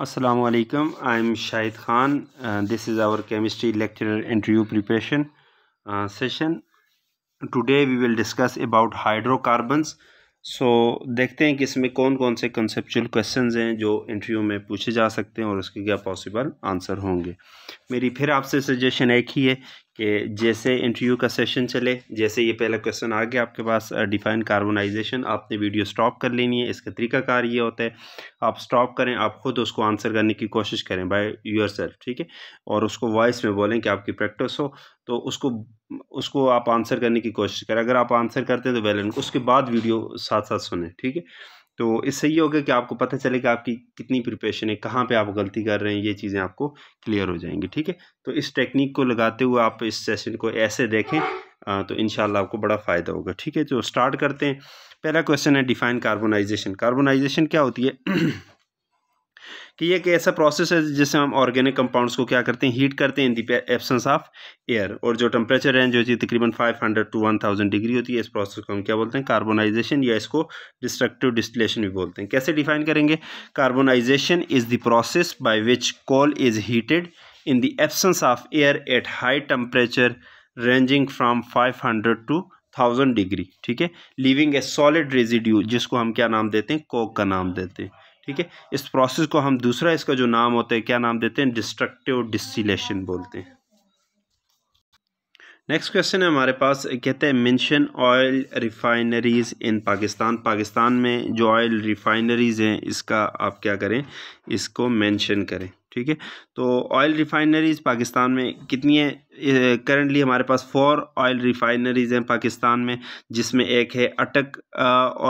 Assalamualaikum. I'm Shahid Khan. Uh, this is our chemistry lecturer interview preparation uh, session. Today we will discuss about hydrocarbons. So देखते हैं कि इसमें कौन कौन से conceptual questions हैं जो interview में पूछे जा सकते हैं और उसके क्या possible answer होंगे मेरी फिर आपसे suggestion एक ही है कि जैसे इंटरव्यू का सेशन चले जैसे ये पहला क्वेश्चन आ गया आपके पास डिफाइन कार्बोनाइजेशन आपने वीडियो स्टॉप कर लेनी है इसका तरीकाकार ये होता है आप स्टॉप करें आप खुद उसको आंसर करने की कोशिश करें बाय योर सेल्फ ठीक है और उसको वॉइस में बोलें कि आपकी प्रैक्टिस हो तो उसको उसको आप आंसर करने की कोशिश करें अगर आप आंसर करते हैं तो वेल उसके बाद वीडियो साथ साथ सुने ठीक है तो इससे ये होगा कि आपको पता चले कि आपकी कितनी प्रिपरेशन है कहाँ पे आप गलती कर रहे हैं ये चीज़ें आपको क्लियर हो जाएंगी ठीक है तो इस टेक्निक को लगाते हुए आप इस सेशन को ऐसे देखें आ, तो इन आपको बड़ा फ़ायदा होगा ठीक है तो स्टार्ट करते हैं पहला क्वेश्चन है डिफाइन कार्बोनाइजेशन कार्बोनाइजेशन क्या होती है कि ये एक ऐसा प्रोसेस है जिससे हम ऑर्गेनिक कंपाउंड्स को क्या करते हैं हीट करते हैं in the absence of air और जो टेम्परेचर रेंज होती है तकरीबन 500 टू 1000 डिग्री होती है इस प्रोसेस को हम क्या बोलते हैं कार्बोनाइजेशन या इसको डिस्ट्रक्टिव डिस्टिलेशन भी बोलते हैं कैसे डिफाइन करेंगे carbonization is the process by which coal is heated in the absence of air at high temperature ranging from five to thousand degree ठीक है लिविंग ए सॉलिड रेजिड्यू जिसको हम क्या नाम देते हैं कोक का नाम देते हैं ठीक है इस प्रोसेस को हम दूसरा इसका जो नाम होता है क्या नाम देते हैं डिस्ट्रक्टिव डिस्टिलेशन बोलते हैं नेक्स्ट क्वेश्चन है हमारे पास कहते हैं mention oil refineries in Pakistan Pakistan में जो ऑयल रिफाइनरीज़ हैं इसका आप क्या करें इसको मेंशन करें ठीक है तो ऑयल रिफाइनरीज़ पाकिस्तान में कितनी है करंटली हमारे पास फोर ऑयल रिफाइनरीज़ हैं पाकिस्तान में जिसमें एक है अटक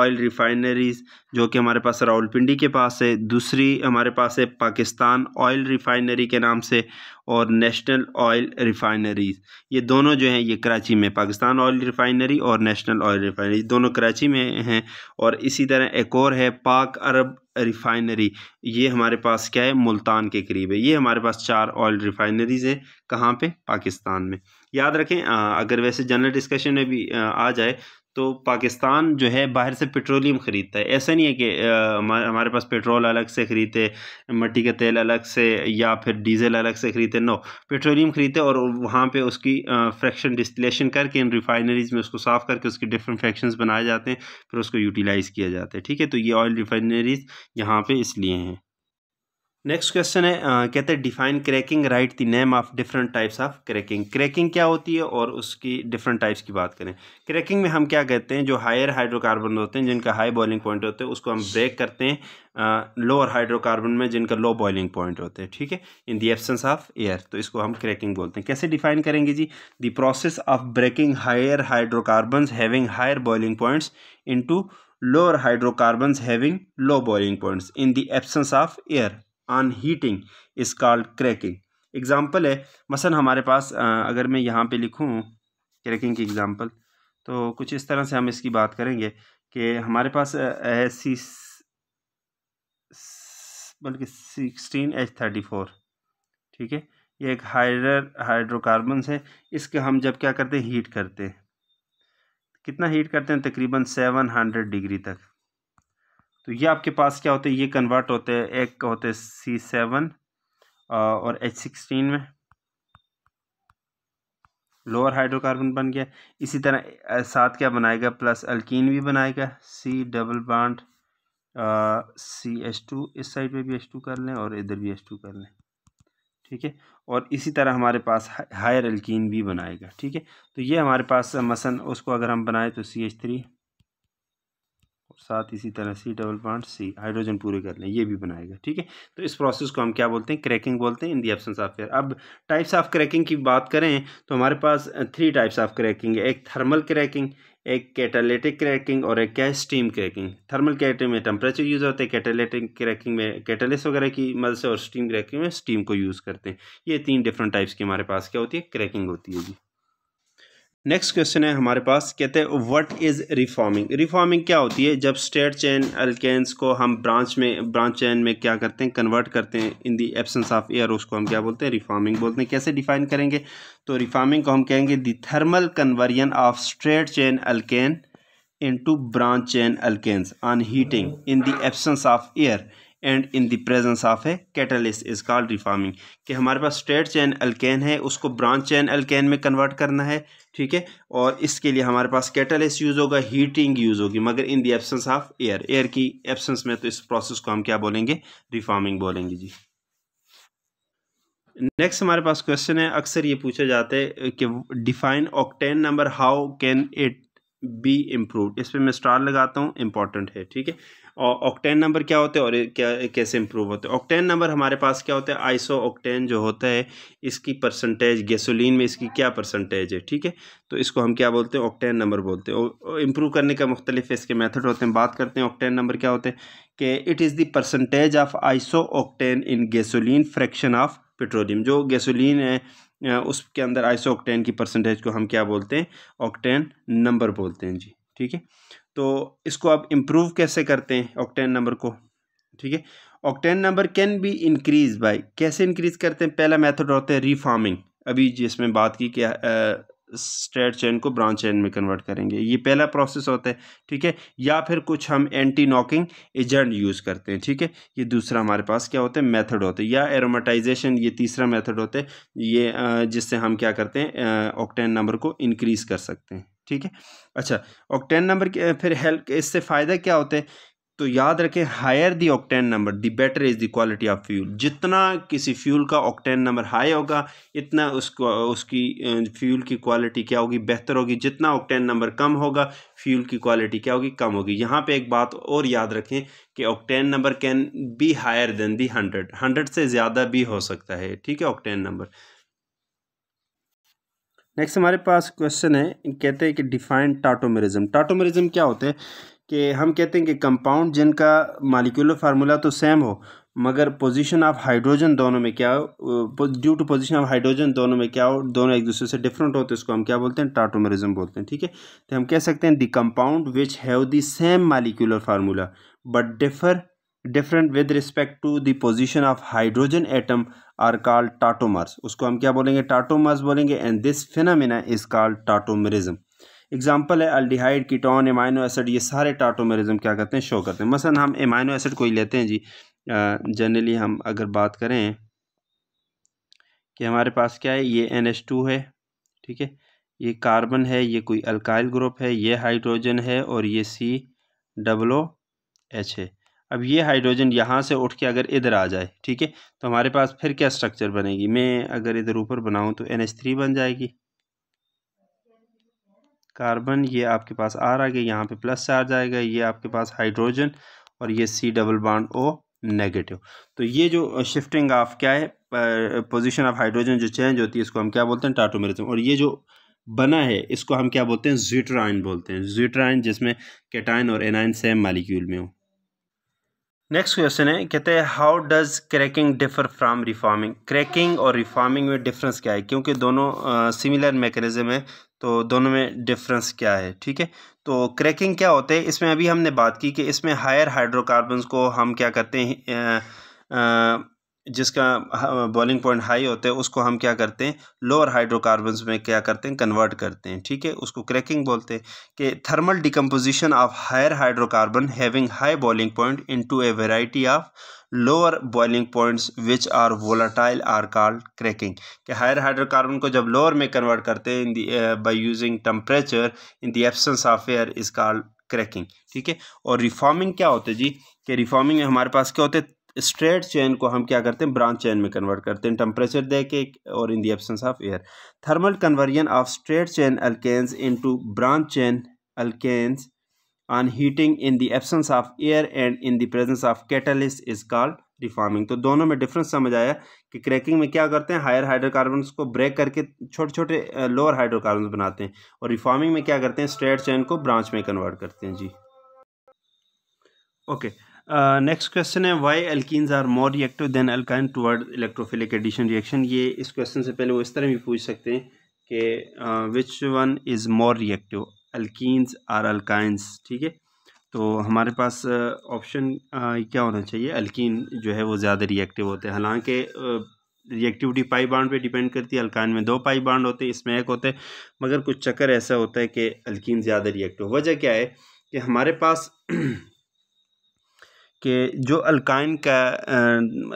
ऑयल रिफाइनरीज़ जो कि हमारे पास रावलपिंडी के पास है दूसरी हमारे पास है पाकिस्तान ऑयल रिफाइनरी के नाम से और नेशनल ऑयल रिफाइनरीज ये दोनों जो हैं ये कराची में पाकिस्तान ऑयल रिफाइनरी और नेशनल ऑयल रिफाइनरी दोनों कराची में हैं और इसी तरह एक और है पाक अरब रिफाइनरी ये हमारे पास क्या है मुल्तान के करीब है ये हमारे पास चार ऑयल रिफाइनरीज़ हैं कहाँ पे पाकिस्तान में याद रखें अगर वैसे जनरल डिस्कशन में भी आ, जाए तो पाकिस्तान जो है बाहर से पेट्रोलियम ख़रीदता है ऐसा नहीं है कि हमारे पास पेट्रोल अलग से ख़रीदते मट्टी का तेल अलग से या फिर डीजल अलग से ख़रीदे नो पेट्रोलियम ख़रीदे और वहाँ पे उसकी फ्रैक्शन डिस्टिलेशन करके इन रिफाइनरीज़ में उसको साफ़ करके उसके डिफरेंट फ्रैक्शंस बनाए जाते हैं फिर उसको यूटिलाइज़ किया जाता है ठीक है तो ये ऑयल रिफाइनरीज़ यहाँ पर इसलिए हैं नेक्स्ट क्वेश्चन है आ, कहते हैं define cracking write the name of different types of cracking cracking क्या होती है और उसकी डिफरेंट टाइप्स की बात करें क्रैकिंग में हम क्या कहते हैं जो हायर हाइड्रोकार्बन होते हैं जिनका हाई बॉइलिंग पॉइंट होते हैं उसको हम ब्रेक करते हैं लोअर हाइड्रोकार्बन में जिनका लो बॉइलिंग पॉइंट होते हैं ठीक है in the absence of air तो इसको हम क्रैकिंग बोलते हैं कैसे डिफाइन करेंगे जी the process of breaking higher hydrocarbon having higher boiling points to lower hydrocarbon having low boiling points in the absence of air on heating is called cracking example है मसन हमारे पास अगर मैं यहाँ पे लिखूँ क्रैकिंग की एग्ज़ाम्पल तो कुछ इस तरह से हम इसकी बात करेंगे कि हमारे पास सी बल्कि सिक्सटीन एच थर्टी फोर ठीक है ये एक हाइडर हाइड्रोकार्बन है इसके हम जब क्या करते हैं हीट करते हैं कितना हीट करते हैं तकरीबन सेवन हंड्रेड डिग्री तक तो ये आपके पास क्या होते हैं ये कन्वर्ट होते हैं एक होते हैं सी सेवन और एच सिक्सटीन में लोअर हाइड्रोकार्बन बन गया इसी तरह साथ क्या बनाएगा प्लस अल्किन भी बनाएगा C double bond C H two इस साइड पे भी एच टू कर लें और इधर भी एच टू कर लें ठीक है और इसी तरह हमारे पास हायर अल्किन भी बनाएगा ठीक है तो ये हमारे पास मसन उसको अगर हम बनाएं तो सी एच थ्री और साथ इसी तरह C double bond C hydrogen पूरे कर लें ये भी बनाएगा ठीक है तो इस प्रोसेस को हम क्या बोलते हैं क्रैकिंग बोलते हैं in the absence of air अब टाइप्स ऑफ क्रैकिंग की बात करें तो हमारे पास थ्री टाइप्स ऑफ क्रैकिंग है एक थर्मल क्रैकिंग एक कैटालिटिक क्रैकिंग और एक क्या है स्टीम क्रैकिंग थर्मल क्रैकिंग में टेम्परेचर यूज़ होता है कैटालिटिक क्रैकिंग में कैटलिस वगैरह की मदद से और स्टीम क्रैकिंग में स्टीम को यूज़ करते हैं ये तीन डिफरेंट टाइप्स की हमारे पास क्या होती है क्रैकिंग होती है जी नेक्स्ट क्वेश्चन है हमारे पास कहते हैं व्हाट इज़ रिफॉर्मिंग रिफॉर्मिंग क्या होती है जब स्टेट चैन अल्केन्स को हम ब्रांच में ब्रांच चैन में क्या करते हैं कन्वर्ट करते हैं in the absence of air उसको हम क्या बोलते हैं रिफॉर्मिंग बोलते हैं कैसे डिफाइन करेंगे तो रिफॉर्मिंग को हम कहेंगे the thermal conversion of straight chain alkane in branch chain alkanes on heating in the absence of air and in the presence of a catalyst is called reforming कि हमारे पास स्ट्रेट चैन अल्केन है उसको branch chain alkane में convert करना है ठीक है और इसके लिए हमारे पास कैटलिस्ट यूज़ होगा हीटिंग यूज़ होगी मगर in the absence of air air की एब्सेंस में तो इस प्रोसेस को हम क्या बोलेंगे रिफार्मिंग बोलेंगे जी नेक्स्ट हमारे पास क्वेश्चन है अक्सर ये पूछा जाता है कि define octane number how can it be improve इस पर मैं स्टार लगाता हूँ इंपॉर्टेंट है ठीक है और ऑक्टेन नंबर क्या होते हैं और क्या कैसे इम्प्रूव होते हैं ऑक्टेन नंबर हमारे पास क्या होता है आइसो ऑक्टेन जो होता है इसकी परसेंटेज गैसोलीन में इसकी क्या परसेंटेज है ठीक है तो इसको हम क्या बोलते हैं ऑक्टेन नंबर बोलते हैं इंप्रूव करने का मुख्तलिफ इसके मेथड होते हैं बात करते हैं ऑक्टेन नंबर क्या होते हैं कि it is the percentage of iso octane in gasoline fraction of petroleum जो गैसोलीन है उसके अंदर आइसो ऑक्टेन की परसेंटेज को हम क्या बोलते हैं ऑक्टेन नंबर बोलते हैं जी ठीक है तो इसको आप इम्प्रूव कैसे करते हैं ऑक्टेन नंबर को ठीक है octane number can be increase by कैसे इंक्रीज करते हैं पहला मेथड होता है रीफार्मिंग अभी जिसमें बात की क्या स्टेट चेन को ब्रांच चेन में कन्वर्ट करेंगे ये पहला प्रोसेस होता है ठीक है या फिर कुछ हम एंटी नॉकिंग एजेंट यूज़ करते हैं ठीक है ये दूसरा हमारे पास क्या होता है मेथड होते हैं या एरोमेटाइजेशन ये तीसरा मेथड होता है ये जिससे हम क्या करते हैं ऑक्टेन नंबर को इंक्रीज़ कर सकते हैं ठीक है अच्छा ऑक्टेन नंबर के फिर हेल्प इससे फ़ायदा क्या होता है तो याद रखें higher the octane number the better is the quality of fuel जितना किसी फ्यूल का ऑक्टेन नंबर हाई होगा इतना उसको उसकी फ्यूल की क्वालिटी क्या होगी बेहतर होगी जितना ऑक्टेन नंबर कम होगा फ्यूल की क्वालिटी क्या होगी कम होगी यहाँ पे एक बात और याद रखें कि octane number can be higher than the hundred hundred से ज़्यादा भी हो सकता है ठीक है ऑक्टेन नंबर नेक्स्ट हमारे पास क्वेश्चन है कहते हैं कि डिफाइंड टाटोमेरिज्म टाटोमेरिज्म क्या होते हैं कि हम कहते हैं कि कंपाउंड जिनका मालिकुलर फार्मूला तो सेम हो मगर पोजीशन ऑफ हाइड्रोजन दोनों में क्या हो due to position of hydrogen दोनों में क्या हो दोनों एक दूसरे से डिफरेंट हो तो इसको हम क्या बोलते हैं टाटोमरिज्म बोलते हैं ठीक है तो हम कह सकते हैं the compound which have the same molecular formula but differ different with respect to the position of hydrogen atom are called tautomers उसको हम क्या बोलेंगे टाटोमर्स बोलेंगे and this phenomena is called tautomerism example है अल्डिहाइड कीटोन एमाइनो एसिड ये सारे tautomerism क्या करते हैं शो करते हैं मसलन हम एमाइनो एसिड को ही लेते हैं जी जनरली हम अगर बात करें कि हमारे पास क्या है ये एन एच टू है ठीक है ये कार्बन है ये कोई अल्काइल ग्रुप है ये हाइड्रोजन है और ये सी डब्लो एच है अब ये हाइड्रोजन यहाँ से उठ के अगर इधर आ जाए ठीक है तो हमारे पास फिर क्या स्ट्रक्चर बनेगी मैं अगर इधर ऊपर बनाऊँ तो एन एच थ्री बन जाएगी कार्बन ये आपके पास आर आ गया यहाँ पे प्लस चार्ज आएगा ये आपके पास हाइड्रोजन और ये C double bond O negative तो ये जो शिफ्टिंग ऑफ क्या है पोजीशन ऑफ हाइड्रोजन जो चेंज होती है इसको हम क्या बोलते हैं टाटोमेरिज्म और ये जो बना है इसको हम क्या बोलते हैं ज्यूट्राइन बोलते हैं ज्यूट्राइन जिसमें केटाइन और एनाइन सेम मालिक्यूल में हो नेक्स्ट क्वेश्चन है कहते हैं how does cracking differ from reforming cracking और रिफॉर्मिंग में डिफरेंस क्या है क्योंकि दोनों सिमिलर मैकेनिज्म है तो दोनों में डिफरेंस क्या है ठीक है तो क्रैकिंग क्या होता है इसमें अभी हमने बात की कि इसमें हायर हाइड्रोकार्बन्स को हम क्या करते हैं जिसका बॉइलिंग पॉइंट हाई होता है उसको हम क्या करते हैं लोअर हाइड्रोकार्बन्स में क्या करते हैं कन्वर्ट करते हैं ठीक है उसको क्रैकिंग बोलते हैं कि thermal decomposition of higher hydrocarbon having high boiling point into a variety of lower boiling points which are volatile are called cracking कि हायर हाइड्रोकार्बन को जब लोअर में कन्वर्ट करते हैं in by using temperature in the absence of air is called cracking ठीक है और reforming क्या होता है जी कि रिफॉर्मिंग हमारे पास क्या होते हैं स्ट्रेट चैन को हम क्या करते हैं ब्रांच चैन में कन्वर्ट करते हैं टेम्परेचर दे के और in the absence of air thermal conversion of straight chain alkanes into branch chain alkanes on heating in the absence of air and in the presence of catalyst is called reforming तो दोनों में difference समझ आया कि cracking में क्या करते हैं हायर हाइड्रोकार्बन को ब्रेक करके छोटे छोटे लोअर हाइड्रोकार्बन बनाते हैं और रिफार्मिंग में क्या करते हैं स्ट्रेट चैन को ब्रांच में कन्वर्ट करते हैं जी ओके okay. नेक्स्ट क्वेश्चन है why alkenes are more reactive than alkyne toward electrophilic addition reaction ये इस क्वेश्चन से पहले वो इस तरह भी पूछ सकते हैं कि which one is more reactive alkenes or alkynes ठीक है तो हमारे पास ऑप्शन uh, क्या होना चाहिए अल्किन जो है वो ज़्यादा रिएक्टिव होते हैं हालांकि रिएक्टिविटी पाई बाड पे डिपेंड करती है अल्काइन में दो पाई बाड होते हैं इसमें एक होते हैं मगर कुछ चक्कर ऐसा होता है कि अल्किन ज़्यादा रिएक्टिव वजह क्या है कि हमारे पास कि जो अल्काइन का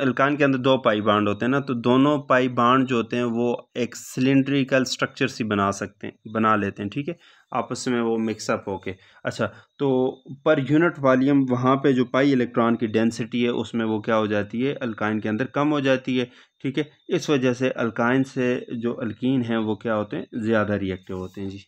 अल्काइन के अंदर दो पाई बाड होते हैं ना तो दोनों पाई बाड जो होते हैं वो एक सिलेंड्रिकल स्ट्रक्चर सी बना सकते हैं बना लेते हैं ठीक है आपस में वो मिक्सअप होके अच्छा तो पर यूनिट वॉल्यूम वहाँ पे जो पाई इलेक्ट्रॉन की डेंसिटी है उसमें वो क्या हो जाती है अल्काइन के अंदर कम हो जाती है ठीक है इस वजह से अल्काइन से जो अल्किन हैं वो क्या होते हैं ज़्यादा रिएक्टिव होते हैं जी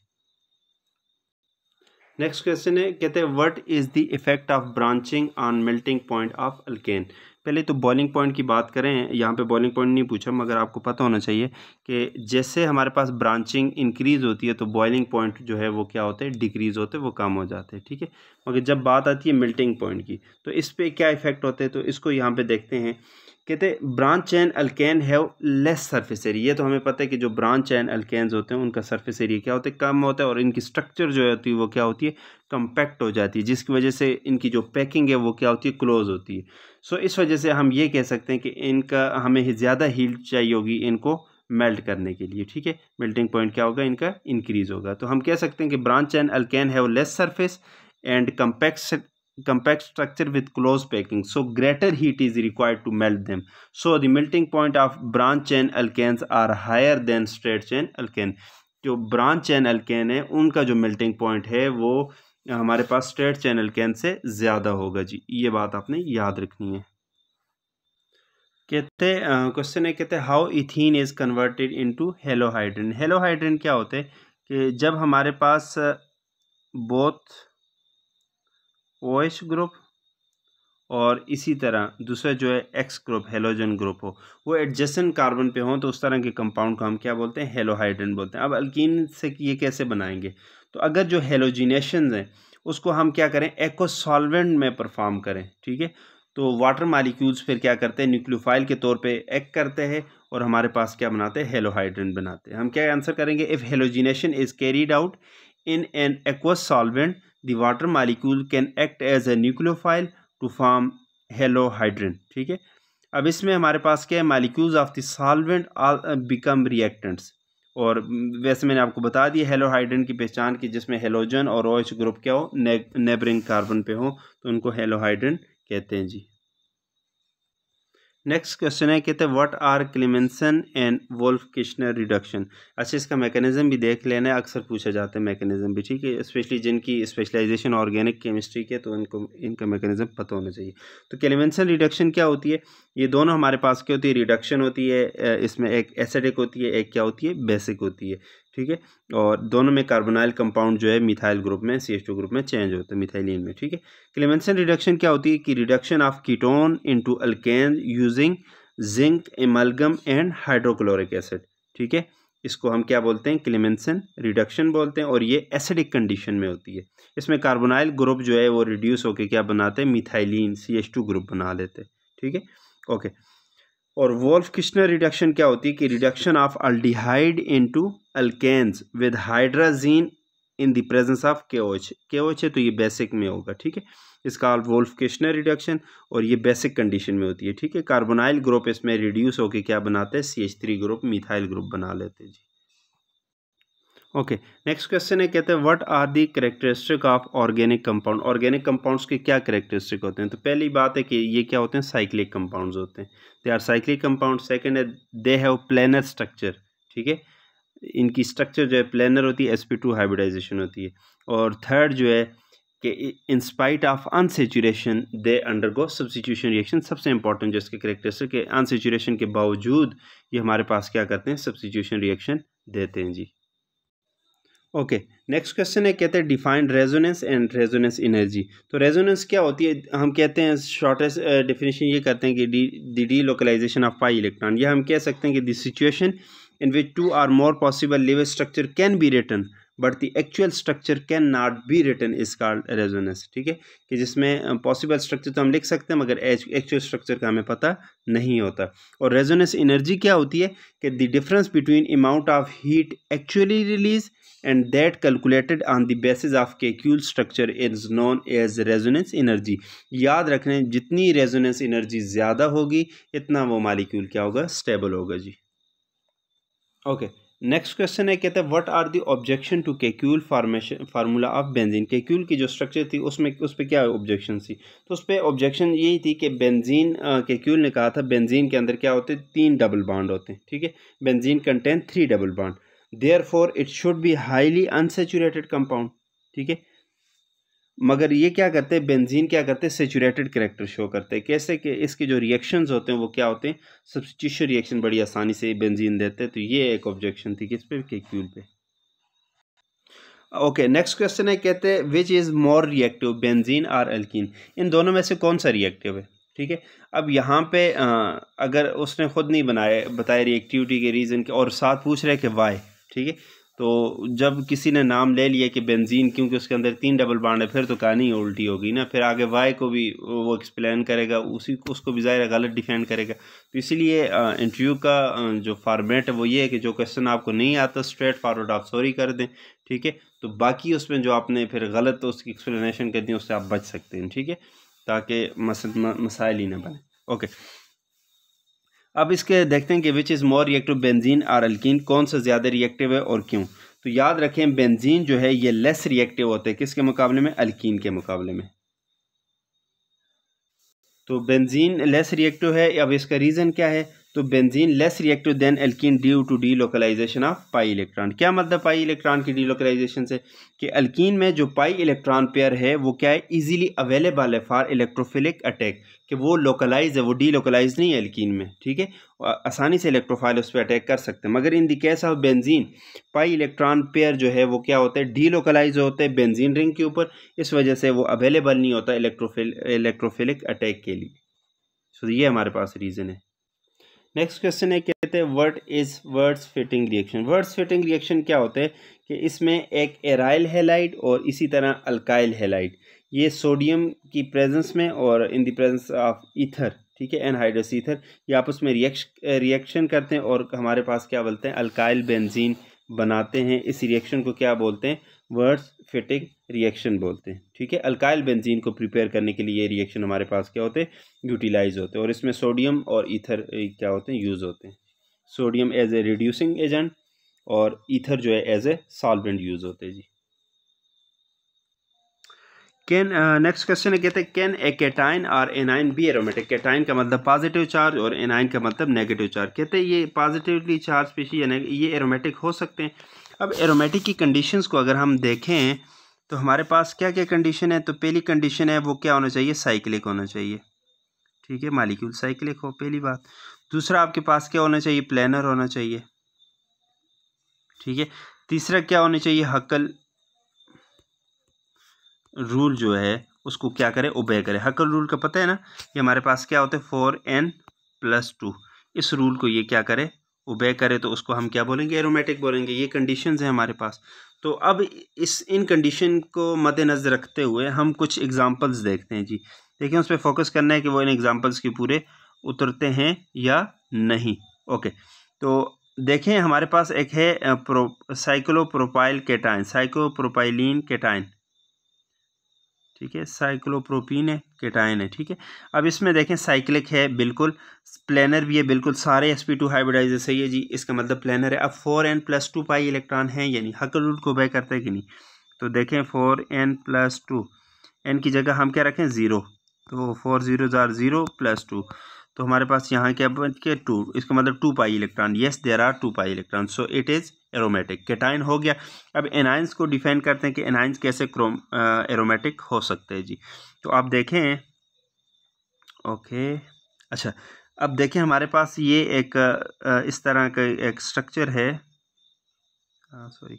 नेक्स्ट क्वेश्चन है कहते हैं what is the effect of branching on melting point of alkane पहले तो बॉलिंग पॉइंट की बात करें यहाँ पे बॉलिंग पॉइंट नहीं पूछा मगर आपको पता होना चाहिए कि जैसे हमारे पास ब्रांचिंग इंक्रीज़ होती है तो बॉइलिंग पॉइंट जो है वो क्या होते हैं डिक्रीज़ होते हैं वो कम हो जाते हैं ठीक है मगर जब बात आती है मेल्टिंग पॉइंट की तो इस पर क्या इफेक्ट होते हैं तो इसको यहाँ पर देखते हैं कहते हैं branch chain alkane have less surface area ये तो हमें पता है कि जो ब्रांच चैन अल्केन्स होते हैं उनका सरफेस एरिया क्या होता है कम होता है और इनकी स्ट्रक्चर जो होती है वो क्या होती है कंपैक्ट हो जाती है जिसकी वजह से इनकी जो पैकिंग है वो क्या होती है क्लोज होती है सो so, इस वजह से हम ये कह सकते हैं कि इनका हमें ज़्यादा हील्ड चाहिए होगी इनको मेल्ट करने के लिए ठीक है मेल्टिंग पॉइंट क्या होगा इनका इंक्रीज़ होगा तो हम कह सकते हैं कि branch chain alkane have less surface and compact compact structure with close packing so greater heat is required to melt them so the melting point of branch chain alkanes are higher than straight chain alkane जो branch chain alkane है उनका जो melting point है वो हमारे पास straight chain alkane से ज़्यादा होगा जी ये बात आपने याद रखनी है कहते क्वेश्चन है कहते how ethene is converted into halohydrin halohydrin क्या होते हैं कि जब हमारे पास बोथ ओ एच ग्रुप और इसी तरह दूसरा जो है एक्स ग्रुप हेलोजन ग्रुप हो वो एडजस्टन कार्बन पे हो तो उस तरह के कंपाउंड को हम क्या बोलते हैं हेलोहाइड्रन बोलते हैं अब अल्किन से ये कैसे बनाएंगे तो अगर जो हेलोजिनेशन हैं उसको हम क्या करें एको सॉल्वेंट में परफॉर्म करें ठीक है तो वाटर मालिक्यूल्स फिर क्या करते हैं न्यूक्लियोफाइल के तौर पे एक करते हैं और हमारे पास क्या बनाते हैं हेलोहाइड्रन बनाते हैं हम क्या आंसर करेंगे if halogenation is carried out in an aqueous solvent the water molecule can act as a nucleophile to form halohydrin ठीक है अब इसमें हमारे पास क्या है molecules of the solvent become reactants और वैसे मैंने आपको बता दिया हाइड्रेन की पहचान की जिसमें हेलोजन और ओएच OH ग्रुप क्या हो नेबरिंग कार्बन पे हो तो उनको हेलोहाइड्रन कहते हैं जी नेक्स्ट क्वेश्चन है कहते हैं what are Clemmensen and Wolff Kishner reduction अच्छा इसका मैकेनिज्म भी देख लेना है अक्सर पूछा जाता है मैकेनिज्म भी ठीक है स्पेशली जिनकी स्पेशलाइजेशन ऑर्गेनिक केमिस्ट्री के तो इनको इनका मैकेनिज्म पता होना चाहिए तो क्लिमेंसन रिडक्शन क्या होती है ये दोनों हमारे पास क्या होती है रिडक्शन होती है इसमें एक एसिडिक होती है एक क्या होती है बेसिक होती है ठीक है और दोनों में कार्बोनाइल कंपाउंड जो है मिथाइल ग्रुप में सी ग्रुप में चेंज होते हैं मिथाइलिन में ठीक है क्लेमेंसन रिडक्शन क्या होती है कि reduction of ketone into alkane using zinc amalgam and hydrochloric acid ठीक है इसको हम क्या बोलते हैं क्लेमेंसन रिडक्शन बोलते हैं और ये एसिडिक कंडीशन में होती है इसमें कार्बोनाइल ग्रुप जो है वो रिड्यूस होकर क्या बनाते हैं मिथाइलिन सी ग्रुप बना लेते हैं ठीक है ओके और वोल्फ किश्नर रिडक्शन क्या होती है कि reduction of aldehyde into alkanes with hydrazine in the presence of K OH है तो ये बेसिक में होगा ठीक है इसका वोल्फ किश्नर रिडक्शन और ये बेसिक कंडीशन में होती है ठीक है कार्बोनाइल ग्रुप इसमें रिड्यूस होकर क्या बनाते हैं C H three group methyl group बना लेते हैं जी ओके नेक्स्ट क्वेश्चन है कहते हैं what are the characteristic of organic compound organic compounds के क्या करेक्टरिस्टिक होते हैं तो पहली बात है कि ये क्या होते हैं साइक्लिक कंपाउंड्स होते हैं they are cyclic compound second है दे हैव प्लानर स्ट्रक्चर ठीक है इनकी स्ट्रक्चर जो है प्लानर होती है एस पी टू हाइब्रिडाइजेशन होती है और थर्ड जो है कि in spite of unsaturation they undergo substitution reaction सबसे इंपॉर्टेंट जो इसके करेक्टरिस्टिक है अनसेचुरेशन के बावजूद ये हमारे पास क्या करते हैं सब्सिट्यूशन रिएक्शन देते हैं जी ओके नेक्स्ट क्वेश्चन है कहते हैं defined resonance and resonance energy तो रेजोनेंस क्या होती है हम कहते हैं शॉर्टेस्ट डेफिनेशन uh, ये करते हैं कि de the delocalization of pi electron या हम कह सकते हैं कि this situation in which two or more possible live structure can be written but the actual structure can not be written is called resonance ठीक है कि जिसमें पॉसिबल uh, स्ट्रक्चर तो हम लिख सकते हैं मगर एक्चुअल स्ट्रक्चर का हमें पता नहीं होता और रेजोनेंस एनर्जी क्या होती है कि the difference between amount of heat actually release and that calculated on the basis of Kekule structure is known as resonance energy याद रखने जितनी रेजोनेंस एनर्जी ज़्यादा होगी इतना वो मालिक्यूल क्या होगा स्टेबल होगा जी ओके नेक्स्ट क्वेश्चन है कहते हैं what are the objection to Kekule formation formula of benzene Kekule की जो स्ट्रक्चर थी उसमें उस पर क्या ऑब्जेक्शन थी तो उस पर ऑब्जेक्शन यही थी कि बेंजीन केक्यूल ने कहा था बेंजीन के अंदर क्या होते तीन डबल बाड होते हैं ठीक है benzene content three double bond therefore it should be highly unsaturated compound ठीक है मगर ये क्या करते हैं बेंजीन क्या करते हैं सेचूरेटेड करेक्टर शो करते हैं कैसे कि इसके जो रिएक्शंस होते हैं वो क्या होते हैं सब्सिट्यूशन रिएक्शन बड़ी आसानी से बेंजीन देते हैं तो ये एक ऑब्जेक्शन थी किस पे क्यूल पे ओके नेक्स्ट क्वेश्चन है कहते हैं which is more reactive benzene और एल्किन इन दोनों में से कौन सा रिएक्टिव है ठीक है अब यहाँ पे आ, अगर उसने खुद नहीं बनाए बताया रिएक्टिविटी के रीज़न के और साथ पूछ रहे कि वाई ठीक है तो जब किसी ने नाम ले लिया कि बेंजीन क्योंकि उसके अंदर तीन डबल बाड है फिर तो कहानी उल्टी होगी ना फिर आगे वाई को भी वो एक्सप्लेन करेगा उसी उसको भी ज़ाहिर गलत डिफेंड करेगा तो इसीलिए इंटरव्यू का जो फार्मेट है वो ये है कि जो क्वेश्चन आपको नहीं आता स्ट्रेट फारवर्ड आप सॉरी कर दें ठीक है तो बाकी उसमें जो आपने फिर गलत उसकी एक्सप्लेनेशन कर दी उससे आप बच सकते हैं ठीक है ताकि मसाइल ही ना बने ओके अब इसके देखते हैं कि which is more reactive benzene or alkene कौन सा ज़्यादा रिएक्टिव है और क्यों तो याद रखें बेंजीन जो है ये लेस रिएक्टिव होते हैं किसके मुकाबले में अल्किन के मुकाबले में तो बेंजीन लेस रिएक्टिव है अब इसका रीज़न क्या है तो benzene less reactive than alkene due to delocalization of pi electron क्या मतलब पाई इलेक्ट्रॉन की डी लोकलाइजेशन से कि अल्किन में जो पाई इलेक्ट्रॉन पेयर है वो क्या है इजीली अवेलेबल है फॉर इलेक्ट्रोफिलिक अटैक कि वो लोकलाइज है वो डी लोकलाइज नहीं है एल्किन में ठीक है आसानी से इलेक्ट्रोफाइल उस पर अटैक कर सकते हैं मगर in the case of benzene pi electron pair जो है वो क्या होता है डी लोकलाइज होते हैं बेंजीन रिंग के ऊपर इस वजह से वो अवेलेबल नहीं होता इलेक्ट्रोफिल इलेक्ट्रोफिलिक अटैक के लिए सो ये हमारे पास रीज़न है नेक्स्ट क्वेश्चन है कहते हैं Wurtz is Wurtz Fittig reaction Wurtz Fittig reaction क्या होते हैं कि इसमें एक एराइल हेलाइड और इसी तरह अल्काइल हेलाइड ये सोडियम की प्रेजेंस में और in the presence of ether ठीक है एनहाइड्रस ईथर ये आपस में रिएक्श रिएक्शन करते हैं और हमारे पास क्या बोलते हैं अल्काइल बेंजीन बनाते हैं इस रिएक्शन को क्या बोलते हैं वर्ड्स फिटिंग रिएक्शन बोलते हैं ठीक है अल्काइल बेंजीन को प्रिपेयर करने के लिए ये रिएक्शन हमारे पास क्या होते हैं यूटिलाइज होते हैं और इसमें सोडियम और ईथर क्या होते हैं यूज़ होते हैं sodium as a reducing agent और ईथर जो है एज ए सॉल्वेंट यूज़ होते हैं जी कैन नेक्स्ट क्वेश्चन है कहते हैं कैन ए कैटाइन और एनाइन बी एरोमेटिक कैटाइन का मतलब पॉजिटिव चार्ज और एनाइन का मतलब नेगेटिव चार्ज कहते हैं ये पॉजिटिवली चार्ज पेशी या ये एरोमेटिक हो सकते हैं अब एरोमेटिक की कंडीशंस को अगर हम देखें तो हमारे पास क्या क्या कंडीशन है तो पहली कंडीशन है वो क्या होना चाहिए साइक्लिक होना चाहिए ठीक है मालिक्यूल साइक्लिक हो पहली बात दूसरा आपके पास क्या होना चाहिए प्लानर होना चाहिए ठीक है तीसरा क्या होना चाहिए हकल रूल जो है उसको क्या करे ओबे करे हकल रूल का पता है ना ये हमारे पास क्या होता है फोर एन प्लस टू इस रूल को ये क्या करे ओबे करे तो उसको हम क्या बोलेंगे एरोमेटिक बोलेंगे ये कंडीशंस हैं हमारे पास तो अब इस इन कंडीशन को मद्देनज़र रखते हुए हम कुछ एग्ज़ाम्पल्स देखते हैं जी देखिए उस पर फोकस करना है कि वो इन एग्ज़ाम्पल्स के पूरे उतरते हैं या नहीं ओके तो देखें हमारे पास एक है pro cyclopropyl cation cyclopropenyl cation ठीक है साइक्लोप्रोपीन है केटाइन है ठीक है अब इसमें देखें साइक्लिक है बिल्कुल प्लेनर भी है बिल्कुल सारे एस पी टू हाइब्रिडाइजर सही है जी इसका मतलब प्लानर है अब four N plus two pi electron है यानी हक रूट को बह करता है कि नहीं तो देखें four N plus two n की जगह हम क्या रखें ज़ीरो तो फोर ज़ीरो ज़ार ज़ीरो प्लस टू तो हमारे पास यहाँ क्या बन के टू इसका मतलब two pi electron yes there are two pi electron so it is aromatic cation हो गया अब एनाइंस को डिफाइन करते हैं कि एनाइंस कैसे क्रोम एरोमेटिक हो सकते हैं जी तो आप देखें ओके अच्छा अब देखें हमारे पास ये एक इस तरह का एक स्ट्रक्चर है सॉरी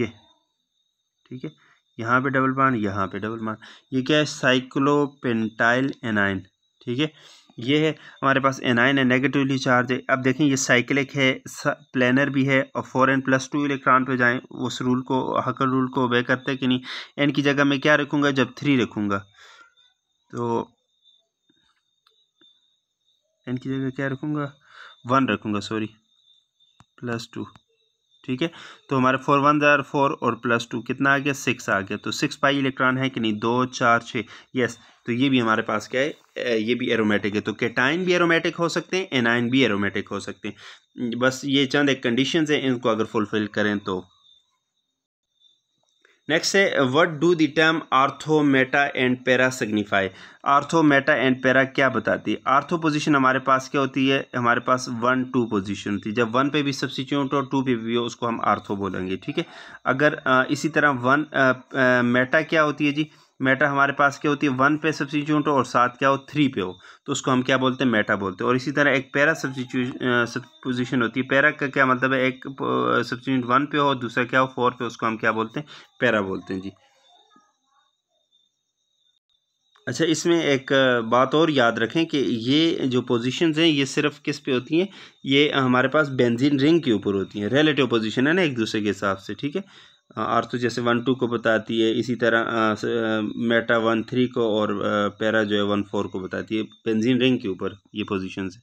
ये ठीक है यहाँ पे डबल बाड यहाँ पे डबल बाड ये क्या है साइक्लोपेंटाइल एनाइन ठीक है ये है हमारे पास एनाइन है नेगेटिवली चार्ज है अब देखें ये साइक्लिक है प्लानर भी है और four N plus two electron पे जाएं उस रूल को हकर रूल को वे करते कि नहीं एन की जगह मैं क्या रखूँगा जब थ्री रखूँगा तो एन की जगह क्या रखूँगा वन रखूँगा सॉरी प्लस टू ठीक है तो हमारे फोर वन ज़ार फोर और प्लस टू कितना आ गया सिक्स आ गया तो सिक्स पाई इलेक्ट्रॉन है कि नहीं दो चार छः यस तो ये भी हमारे पास क्या है ये भी एरोमेटिक है तो केटाइन भी एरोमेटिक हो सकते हैं एनाइन भी एरोमेटिक हो सकते हैं बस ये चंद एक कंडीशन है इनको अगर फुलफ़िल करें तो नेक्स्ट है what do the term ortho meta and para signify ortho meta and para क्या बताती है आर्थो पोजीशन हमारे पास क्या होती है हमारे पास वन टू पोजीशन होती है जब वन पे भी सब्सिट्यूट हो टू पे भी हो उसको हम आर्थो बोलेंगे ठीक है अगर इसी तरह वन मेटा क्या होती है जी मेटा हमारे पास क्या होती है वन पे सब्सिट्यूट हो तो और साथ क्या हो थ्री पे हो तो उसको हम क्या बोलते हैं मेटा बोलते हैं और इसी तरह एक पैरा सब्सिट्यूशन होती है पैरा का क्या मतलब है एक सब्सिट्यूट वन पे हो दूसरा क्या हो फोर पे उसको हम क्या बोलते हैं पैरा बोलते हैं जी अच्छा इसमें एक बात और याद रखें कि ये जो पोजीशंस हैं ये सिर्फ किस पे होती हैं ये हमारे पास बेंजीन रिंग के ऊपर होती हैं रिलेटिव पोजीशन है ना एक दूसरे के हिसाब से ठीक है तो जैसे वन टू को बताती है इसी तरह मेटा वन थ्री को और पैरा जो है वन फोर को बताती है बेंजीन रिंग के ऊपर ये पोजिशन है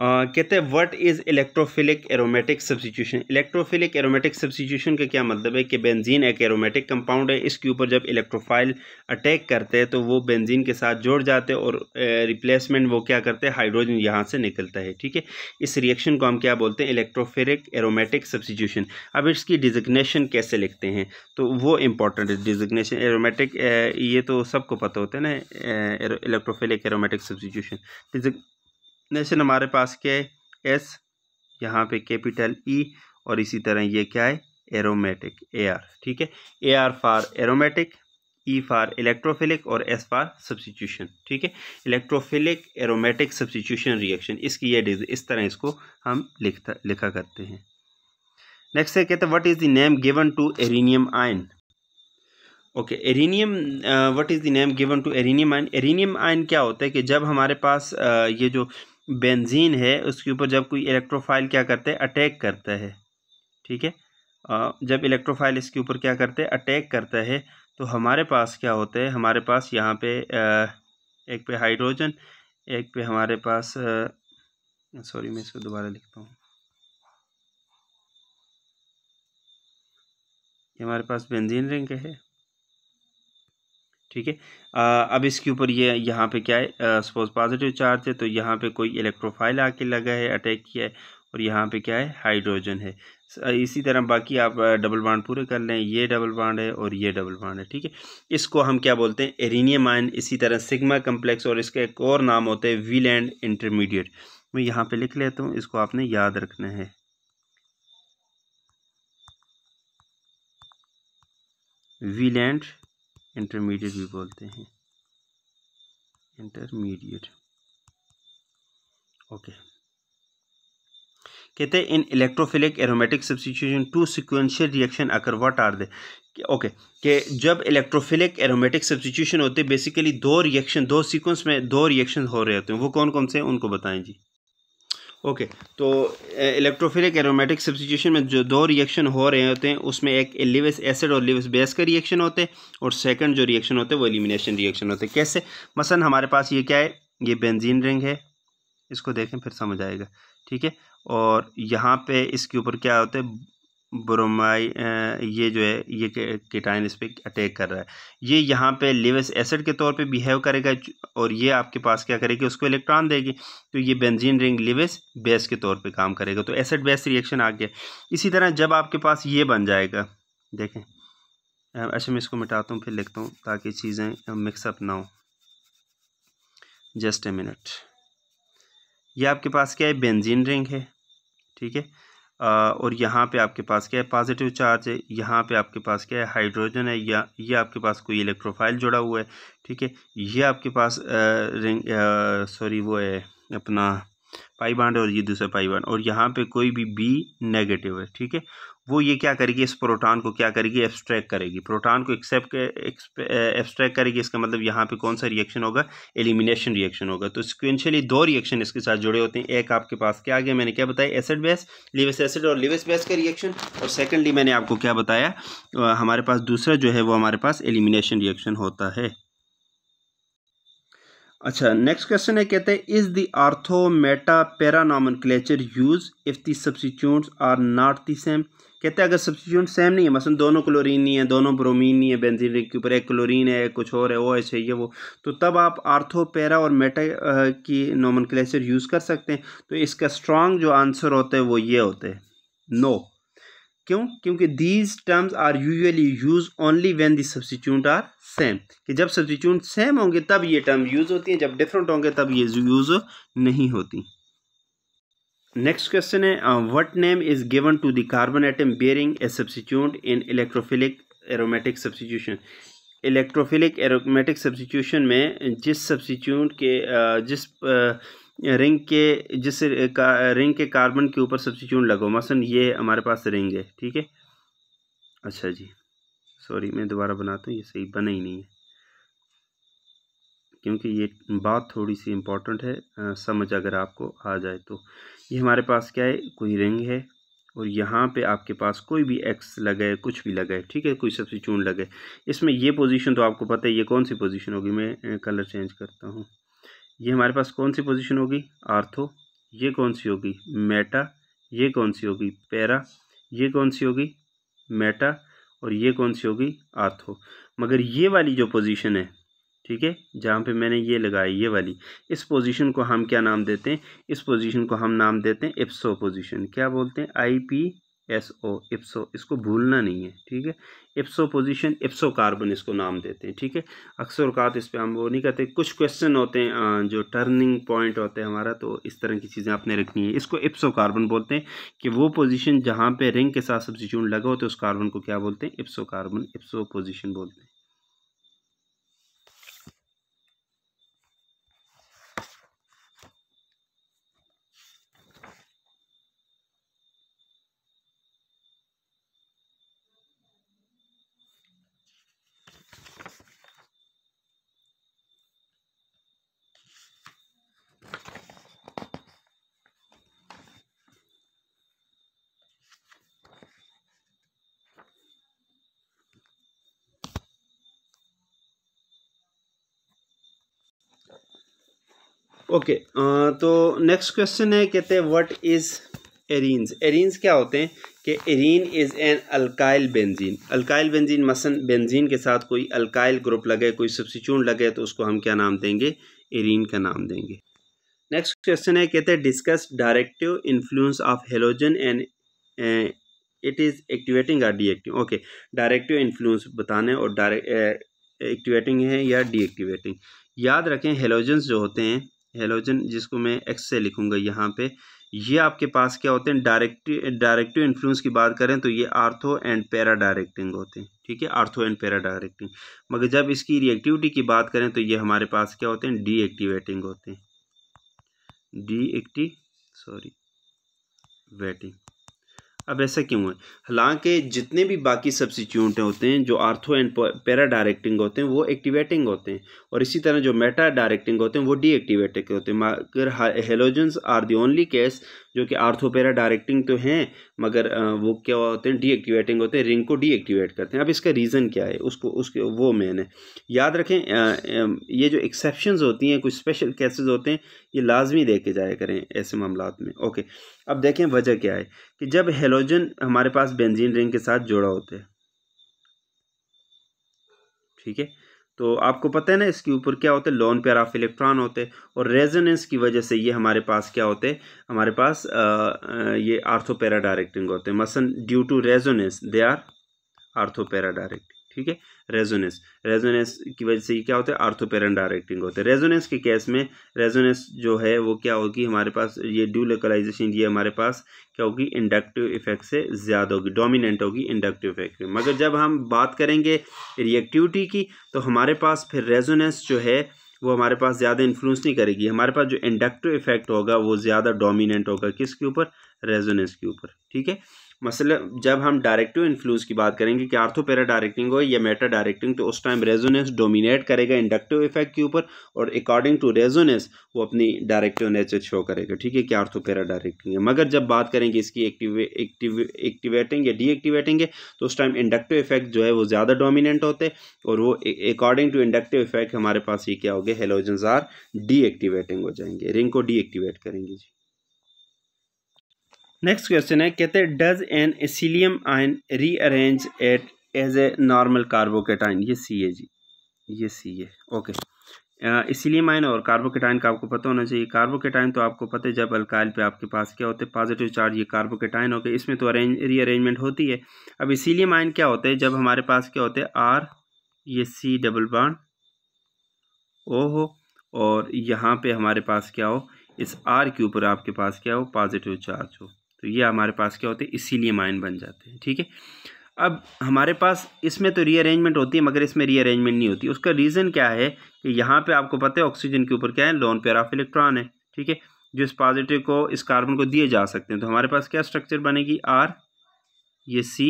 कहते हैं what is electrophilic aromatic substitution electrophilic aromatic substitution का क्या मतलब है कि बेंजीन एक एरोमेटिक कंपाउंड है इसके ऊपर जब इलेक्ट्रोफाइल अटैक करते हैं तो वो बेंजीन के साथ जोड़ जाते हैं और रिप्लेसमेंट वो क्या करते हैं हाइड्रोजन यहाँ से निकलता है ठीक है इस रिएक्शन को हम क्या बोलते हैं इलेक्ट्रोफिलिक एरोमेटिक सब्सिट्यूशन अब इसकी डिजिग्नेशन कैसे लिखते हैं तो वो इंपॉर्टेंट है डिजिग्नेशन एरोमेटिक ये तो सबको पता होता है ना इलेक्ट्रोफिलिक एरोमेटिक सब्सिट्यूशन नेशन हमारे पास क्या है एस यहाँ पे कैपिटल ई e और इसी तरह ये क्या है एरोमेटिक ए आर ठीक है A R for aromatic E for electrophilic और एस फार सब्सिट्यूशन ठीक है इलेक्ट्रोफिलिक एरोमेटिक सब्सिट्यूशन रिएक्शन इसकी ये डिज इस तरह इसको हम लिखता लिखा करते हैं नेक्स्ट है कहते हैं what is the name given to arenium ion okay arenium what is the name given to arenium ion arenium ion क्या होता है कि जब हमारे पास uh, ये जो uh, बेंजीन है उसके ऊपर जब कोई इलेक्ट्रोफाइल क्या करते हैं अटैक करता है ठीक है जब इलेक्ट्रोफाइल इसके ऊपर क्या करते हैं अटैक करता है तो हमारे पास क्या होता है हमारे पास यहाँ पे एक पे हाइड्रोजन एक पे हमारे पास सॉरी मैं इसको दोबारा लिखता हूँ हमारे पास बेंजीन रिंग है ठीक है अब इसके ऊपर ये यहाँ पे क्या है सपोज पॉजिटिव चार्ज है तो यहाँ पे कोई इलेक्ट्रोफाइल आके लगा है अटैक किया है और यहाँ पे क्या है हाइड्रोजन है इसी तरह बाकी आप डबल बाड पूरे कर लें ये डबल बाड है और ये डबल बाड है ठीक है इसको हम क्या बोलते हैं एरिनियम आयन इसी तरह सिग्मा कम्प्लेक्स और इसका एक और नाम होता है वी लैंड इंटरमीडिएट मैं यहाँ पर लिख लेता हूँ इसको आपने याद रखना है वी लैंड इंटरमीडिएट भी बोलते हैं इंटरमीडिएट ओके कहते हैं in electrophilic aromatic substitution two sequential reaction occur what are they okay कि जब इलेक्ट्रोफिलिक एरोमेटिक सब्सिट्यूशन होते हैं बेसिकली दो रिएक्शन दो सीक्वेंस में दो रिएक्शन हो रहे होते हैं वो कौन कौन से हैं उनको बताएं जी ओके तो इलेक्ट्रोफिलिक एरोमेटिक सब्सिट्यूशन में जो दो रिएक्शन हो रहे होते हैं उसमें एक लिविस एसिड और लिविस बेस का रिएक्शन होते हैं और सेकंड जो रिएक्शन होते हैं वो एलिमिनेशन रिएक्शन होते हैं कैसे मसलन हमारे पास ये क्या है ये बेंजीन रिंग है इसको देखें फिर समझ आएगा ठीक है और यहाँ पर इसके ऊपर क्या होता है ब्रोमाइ ये जो है ये कीटाइन इस पर अटैक कर रहा है ये यहाँ पे लिवस एसिड के तौर पे बिहेव करेगा और ये आपके पास क्या करेगी उसको इलेक्ट्रॉन देगी तो ये बेंजीन रिंग लिवस बेस के तौर पे काम करेगा तो एसिड बेस रिएक्शन आ गया इसी तरह जब आपके पास ये बन जाएगा देखें अच्छा मैं इसको मिटाता हूँ फिर लिखता हूँ ताकि चीज़ें मिक्सअप ना हो जस्ट ए मिनट ये आपके पास क्या है बेंजीन रिंग है ठीक है और यहाँ पे आपके पास क्या है पॉजिटिव चार्ज है यहाँ पे आपके पास क्या है हाइड्रोजन है या ये आपके पास कोई इलेक्ट्रोफाइल जुड़ा हुआ है ठीक है ये आपके पास रिंग सॉरी वो है अपना पाई बांड और ये दूसरा पाई बांड और यहाँ पे कोई भी बी नेगेटिव है ठीक है वो ये क्या करेगी इस प्रोटॉन को क्या करेगी एब्स्ट्रैक्ट करेगी प्रोटॉन को एक्सेप्ट एब्स्ट्रैक्ट करेगी इसका मतलब यहाँ पे कौन सा रिएक्शन होगा एलिमिनेशन रिएक्शन होगा तो सिक्वेंशली दो रिएक्शन इसके साथ जुड़े होते हैं एक आपके पास क्या आ गया मैंने क्या बताया एसिड बेस लिवस एसिड और लिवस बेस का रिएक्शन और सेकेंडली मैंने आपको क्या बताया हमारे पास दूसरा जो है वो हमारे पास एलिमिनेशन रिएक्शन होता है अच्छा नेक्स्ट क्वेश्चन है कहते हैं is the ortho meta meta para nomenclature use if the are not the same कहते हैं अगर सब्सिट्यूट सेम नहीं है मसलन दोनों क्लोरीन नहीं है दोनों ब्रोमीन नहीं है बेंजीन के ऊपर एक क्लोरीन है कुछ और है ओ एच है ये वो तो तब आप आर्थो पैरा और मेटा की नोमन यूज़ कर सकते हैं तो इसका स्ट्रॉन्ग जो आंसर होता है वो ये होते हैं नो क्यों क्योंकि these terms are usually use only when the substitute are same कि जब सब्सिट्यूट सेम होंगे तब ये टर्म यूज़ होती हैं जब डिफरेंट होंगे तब ये यूज़ नहीं होती नेक्स्ट क्वेश्चन है what name is given to the carbon atom bearing a substitute in electrophilic aromatic substitution electrophilic aromatic substitution में जिस uh, सब्सिट्यूट uh, के जिस रिंग uh, के जिस रिंग के कार्बन के ऊपर सब्सिट्यूट लगो मसन ये हमारे पास रिंग है ठीक है अच्छा जी सॉरी मैं दोबारा बनाता हूँ ये सही बना ही नहीं है क्योंकि ये बात थोड़ी सी इम्पॉर्टेंट है आ, समझ अगर आपको आ जाए तो ये हमारे पास क्या है कोई रिंग है और यहाँ पे आपके पास कोई भी एक्स लगे कुछ भी लगाए ठीक है कोई सबसे चून लगे इसमें ये पोजीशन तो आपको पता है ये कौन सी पोजीशन होगी मैं कलर चेंज करता हूँ ये हमारे पास कौन सी पोजीशन होगी आर्थो ये कौन सी होगी मेटा ये कौन सी होगी पैरा ये कौन सी होगी मेटा और ये कौन सी होगी आर्थो मगर ये वाली जो पोजीशन है ठीक है जहाँ पे मैंने ये लगाई ये वाली इस पोजीशन को हम क्या नाम देते हैं इस पोजीशन को हम नाम देते हैं इप्सो पोजीशन क्या बोलते हैं आई पी एस ओ इप्सो इसको भूलना नहीं है ठीक है इप्सो पोजीशन इप्सो कार्बन इसको नाम देते हैं ठीक है अक्सर अवकात इस पर हम वो नहीं कहते कुछ क्वेश्चन होते हैं जो टर्निंग पॉइंट होते हैं हमारा तो इस तरह की चीज़ें आपने रखनी है इसको इप्सो कार्बन बोलते हैं कि वो पोजीशन जहाँ पे रिंग के साथ सब्सिट्यूट लगा होता तो है उस कार्बन को क्या बोलते हैं इप्सो कार्बन इप्सो पोजिशन बोलते हैं ओके uh, तो नेक्स्ट क्वेश्चन है कहते हैं व्हाट इज़ एरीन्स एरीन्स क्या होते हैं कि arene is an alkyl benzene alkyl benzene मसन बेंजीन के साथ कोई अल्काइल ग्रुप लगे कोई सब्सिट्यूट लगे तो उसको हम क्या नाम देंगे एरीन का नाम देंगे नेक्स्ट क्वेश्चन है कहते हैं discuss directive influence of halogen and it is activating or deactive okay directive influence बताने और डायरेक्ट एक्टिवेटिंग uh, है या डीएक्टिवेटिंग याद रखें हेलोजन जो होते हैं हेलोजन जिसको मैं एक्स से लिखूंगा यहाँ पे ये आपके पास क्या होते हैं डायरेक्टिव डायरेक्टिव इन्फ्लुएंस की बात करें तो ये आर्थो एंड पैरा डायरेक्टिंग होते हैं ठीक है आर्थो एंड पैरा डायरेक्टिंग मगर जब इसकी रिएक्टिविटी की बात करें तो ये हमारे पास क्या होते हैं डीएक्टिवेटिंग होते हैं डीएक्टिव सॉरी वेटिंग अब ऐसा क्यों है हालांकि जितने भी बाकी सब्सिट्यूट होते हैं जो आर्थो एंड पैरा डायरेक्टिंग होते हैं वो एक्टिवेटिंग होते हैं और इसी तरह जो मेटा डायरेक्टिंग होते हैं वो डीएक्टिवेटेड होते हैं मगर halogens are the only case जो कि आर्थोपेरा डायरेक्टिंग तो हैं मगर वो क्या होते हैं डीएक्टिवेटिंग होते हैं रिंग को डीएक्टिवेट करते हैं अब इसका रीज़न क्या है उसको उसके वो मेन है याद रखें ये जो एक्सेप्शन होती हैं कुछ स्पेशल केसेज होते हैं ये लाजमी देखे जाया करें ऐसे मामला में ओके अब देखें वजह क्या है कि जब हेलोजन हमारे पास बेंजीन रिंग के साथ जोड़ा होता है ठीक है तो आपको पता है ना इसके ऊपर क्या होते हैं लॉन पेयर ऑफ इलेक्ट्रॉन होते और रेजोनेंस की वजह से ये हमारे पास क्या होते हमारे पास आ, ये आर्थोपेरा डायरेक्टिंग होते मसन due to resonance they are ortho para directing ठीक है रेजोनेंस रेजोनेंस की वजह से ये क्या होता है आर्थोपेरन डायरेक्टिंग होते हैं रेजोनेंस के केस में रेजोनेंस जो है वो क्या होगी हमारे पास ये ड्यू लोकलाइजेशन ये हमारे पास क्या होगी इंडक्टिव इफेक्ट से ज़्यादा होगी डोमिनेंट होगी इंडक्टिव इफेक्ट में मगर जब हम बात करेंगे रिएक्टिविटी की तो हमारे पास फिर रेजोनेंस जो है वो हमारे पास ज़्यादा इन्फ्लुएंस नहीं करेगी हमारे पास जो इंडक्टिव इफेक्ट होगा वो ज़्यादा डोमिनेंट होगा किसके ऊपर रेजोनेंस के ऊपर ठीक है मतलब जब हम डायरेक्टिव इन्फ्लुएंस की बात करेंगे कि आर्थो पैरा डायरेक्टिंग हो या मेटा डायरेक्टिंग तो उस टाइम रेजोनेंस डोमिनेट करेगा इंडक्टिव इफेक्ट के ऊपर और अकॉर्डिंग टू रेजोनेंस वो अपनी डायरेक्टिव नेचर शो करेगा ठीक है कि आर्थो पैरा डायरेक्टिंग है मगर जब बात करेंगे इसकी एक्टिवे एक्टिवेटिंग या डीएक्टिवेटिंग है तो उस टाइम इंडक्टिव इफेक्ट जो है वो ज़्यादा डोमिनेंट होते और वो अकॉर्डिंग टू इंडक्टिव इफेक्ट हमारे पास ये क्या हो गया हेलोजन्स आर डीएक्टिवेटिंग हो जाएंगे रिंग को डीएक्टिवेट करेंगे जी नेक्स्ट क्वेश्चन है कहते हैं does an acylium ion rearrange at as a normal carbocation ये सी है जी ये सी है ओके इसीलियम माइन और कार्बोकेटाइन का आपको पता होना चाहिए कार्बोकेटाइन तो आपको पता है जब अल्काइल पे आपके पास क्या होते हैं पॉजिटिव चार्ज ये कार्बोकेटाइन हो गए इसमें तो अरेंज रीअरेंजमेंट होती है अब इसीलियम माइन क्या होते हैं जब हमारे पास क्या होते हैं आर ये सी डबल बाड ओ हो और यहाँ पे हमारे पास क्या हो इस आर के ऊपर आपके पास क्या हो पॉजिटिव चार्ज हो तो ये हमारे पास क्या होते हैं इसीलिए माइन बन जाते हैं ठीक है अब हमारे पास इसमें तो रीअरेंजमेंट होती है मगर इसमें रीअरेंजमेंट नहीं होती उसका रीज़न क्या है कि यहाँ पे आपको पता है ऑक्सीजन के ऊपर क्या है लॉन पेयर ऑफ इलेक्ट्रॉन है ठीक है जो इस पॉजिटिव को इस कार्बन को दिए जा सकते हैं तो हमारे पास क्या स्ट्रक्चर बनेगी आर ये सी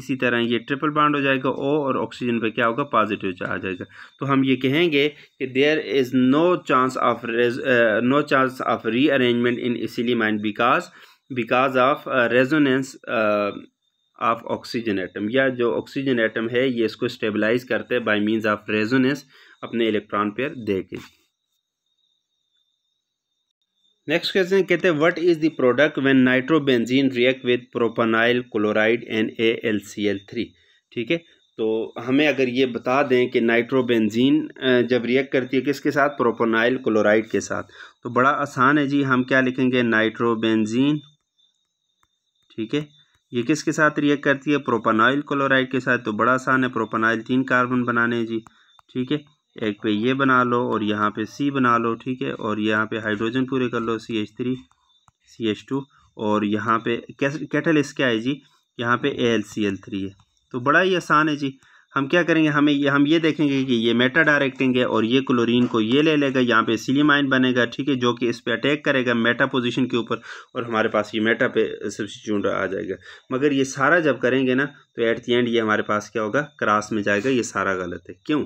इसी तरह ये ट्रिपल बाउंड हो जाएगा ओ और ऑक्सीजन पे क्या होगा पॉजिटिव आ जाएगा तो हम ये कहेंगे कि there is no chance of no chance of rearrangement in इसीलिए माइंड because because of resonance of oxygen atom या जो ऑक्सीजन एटम है ये इसको स्टेबलाइज करते हैं बाय मींस ऑफ रेजोनेंस अपने इलेक्ट्रॉन पेयर दे के नेक्स्ट क्वेश्चन कहते हैं what is the product when nitrobenzene react with propanoyl chloride and A L C L three ठीक है तो हमें अगर ये बता दें कि नाइट्रोबेंजीन जब रिएक्ट करती है किसके साथ प्रोपोनाइल क्लोराइड के साथ तो बड़ा आसान है जी हम क्या लिखेंगे नाइट्रोबेंजीन ठीक है ये किसके साथ रिएक्ट करती है प्रोपानॉयल क्लोराइड के साथ तो बड़ा आसान है प्रोपानॉयल तीन कार्बन बनाने हैं जी ठीक है एक पे ये बना लो और यहाँ पे सी बना लो ठीक है और यहाँ पे हाइड्रोजन पूरे कर लो C H three C H two और यहाँ पे कैटल इसके है जी यहाँ पे A L C L three है तो बड़ा ही आसान है जी हम क्या करेंगे हमें ये हम ये देखेंगे कि ये मेटा डायरेक्टिंग है और ये क्लोरीन को ये ले लेगा यहाँ पे सिलीमाइन बनेगा ठीक है जो कि इस पर अटैक करेगा मेटा पोजीशन के ऊपर और हमारे पास ये मेटा पे सब्सिट्यूट आ जाएगा मगर ये सारा जब करेंगे ना तो एट दी एंड ये हमारे पास क्या होगा क्रास में जाएगा ये सारा गलत है क्यों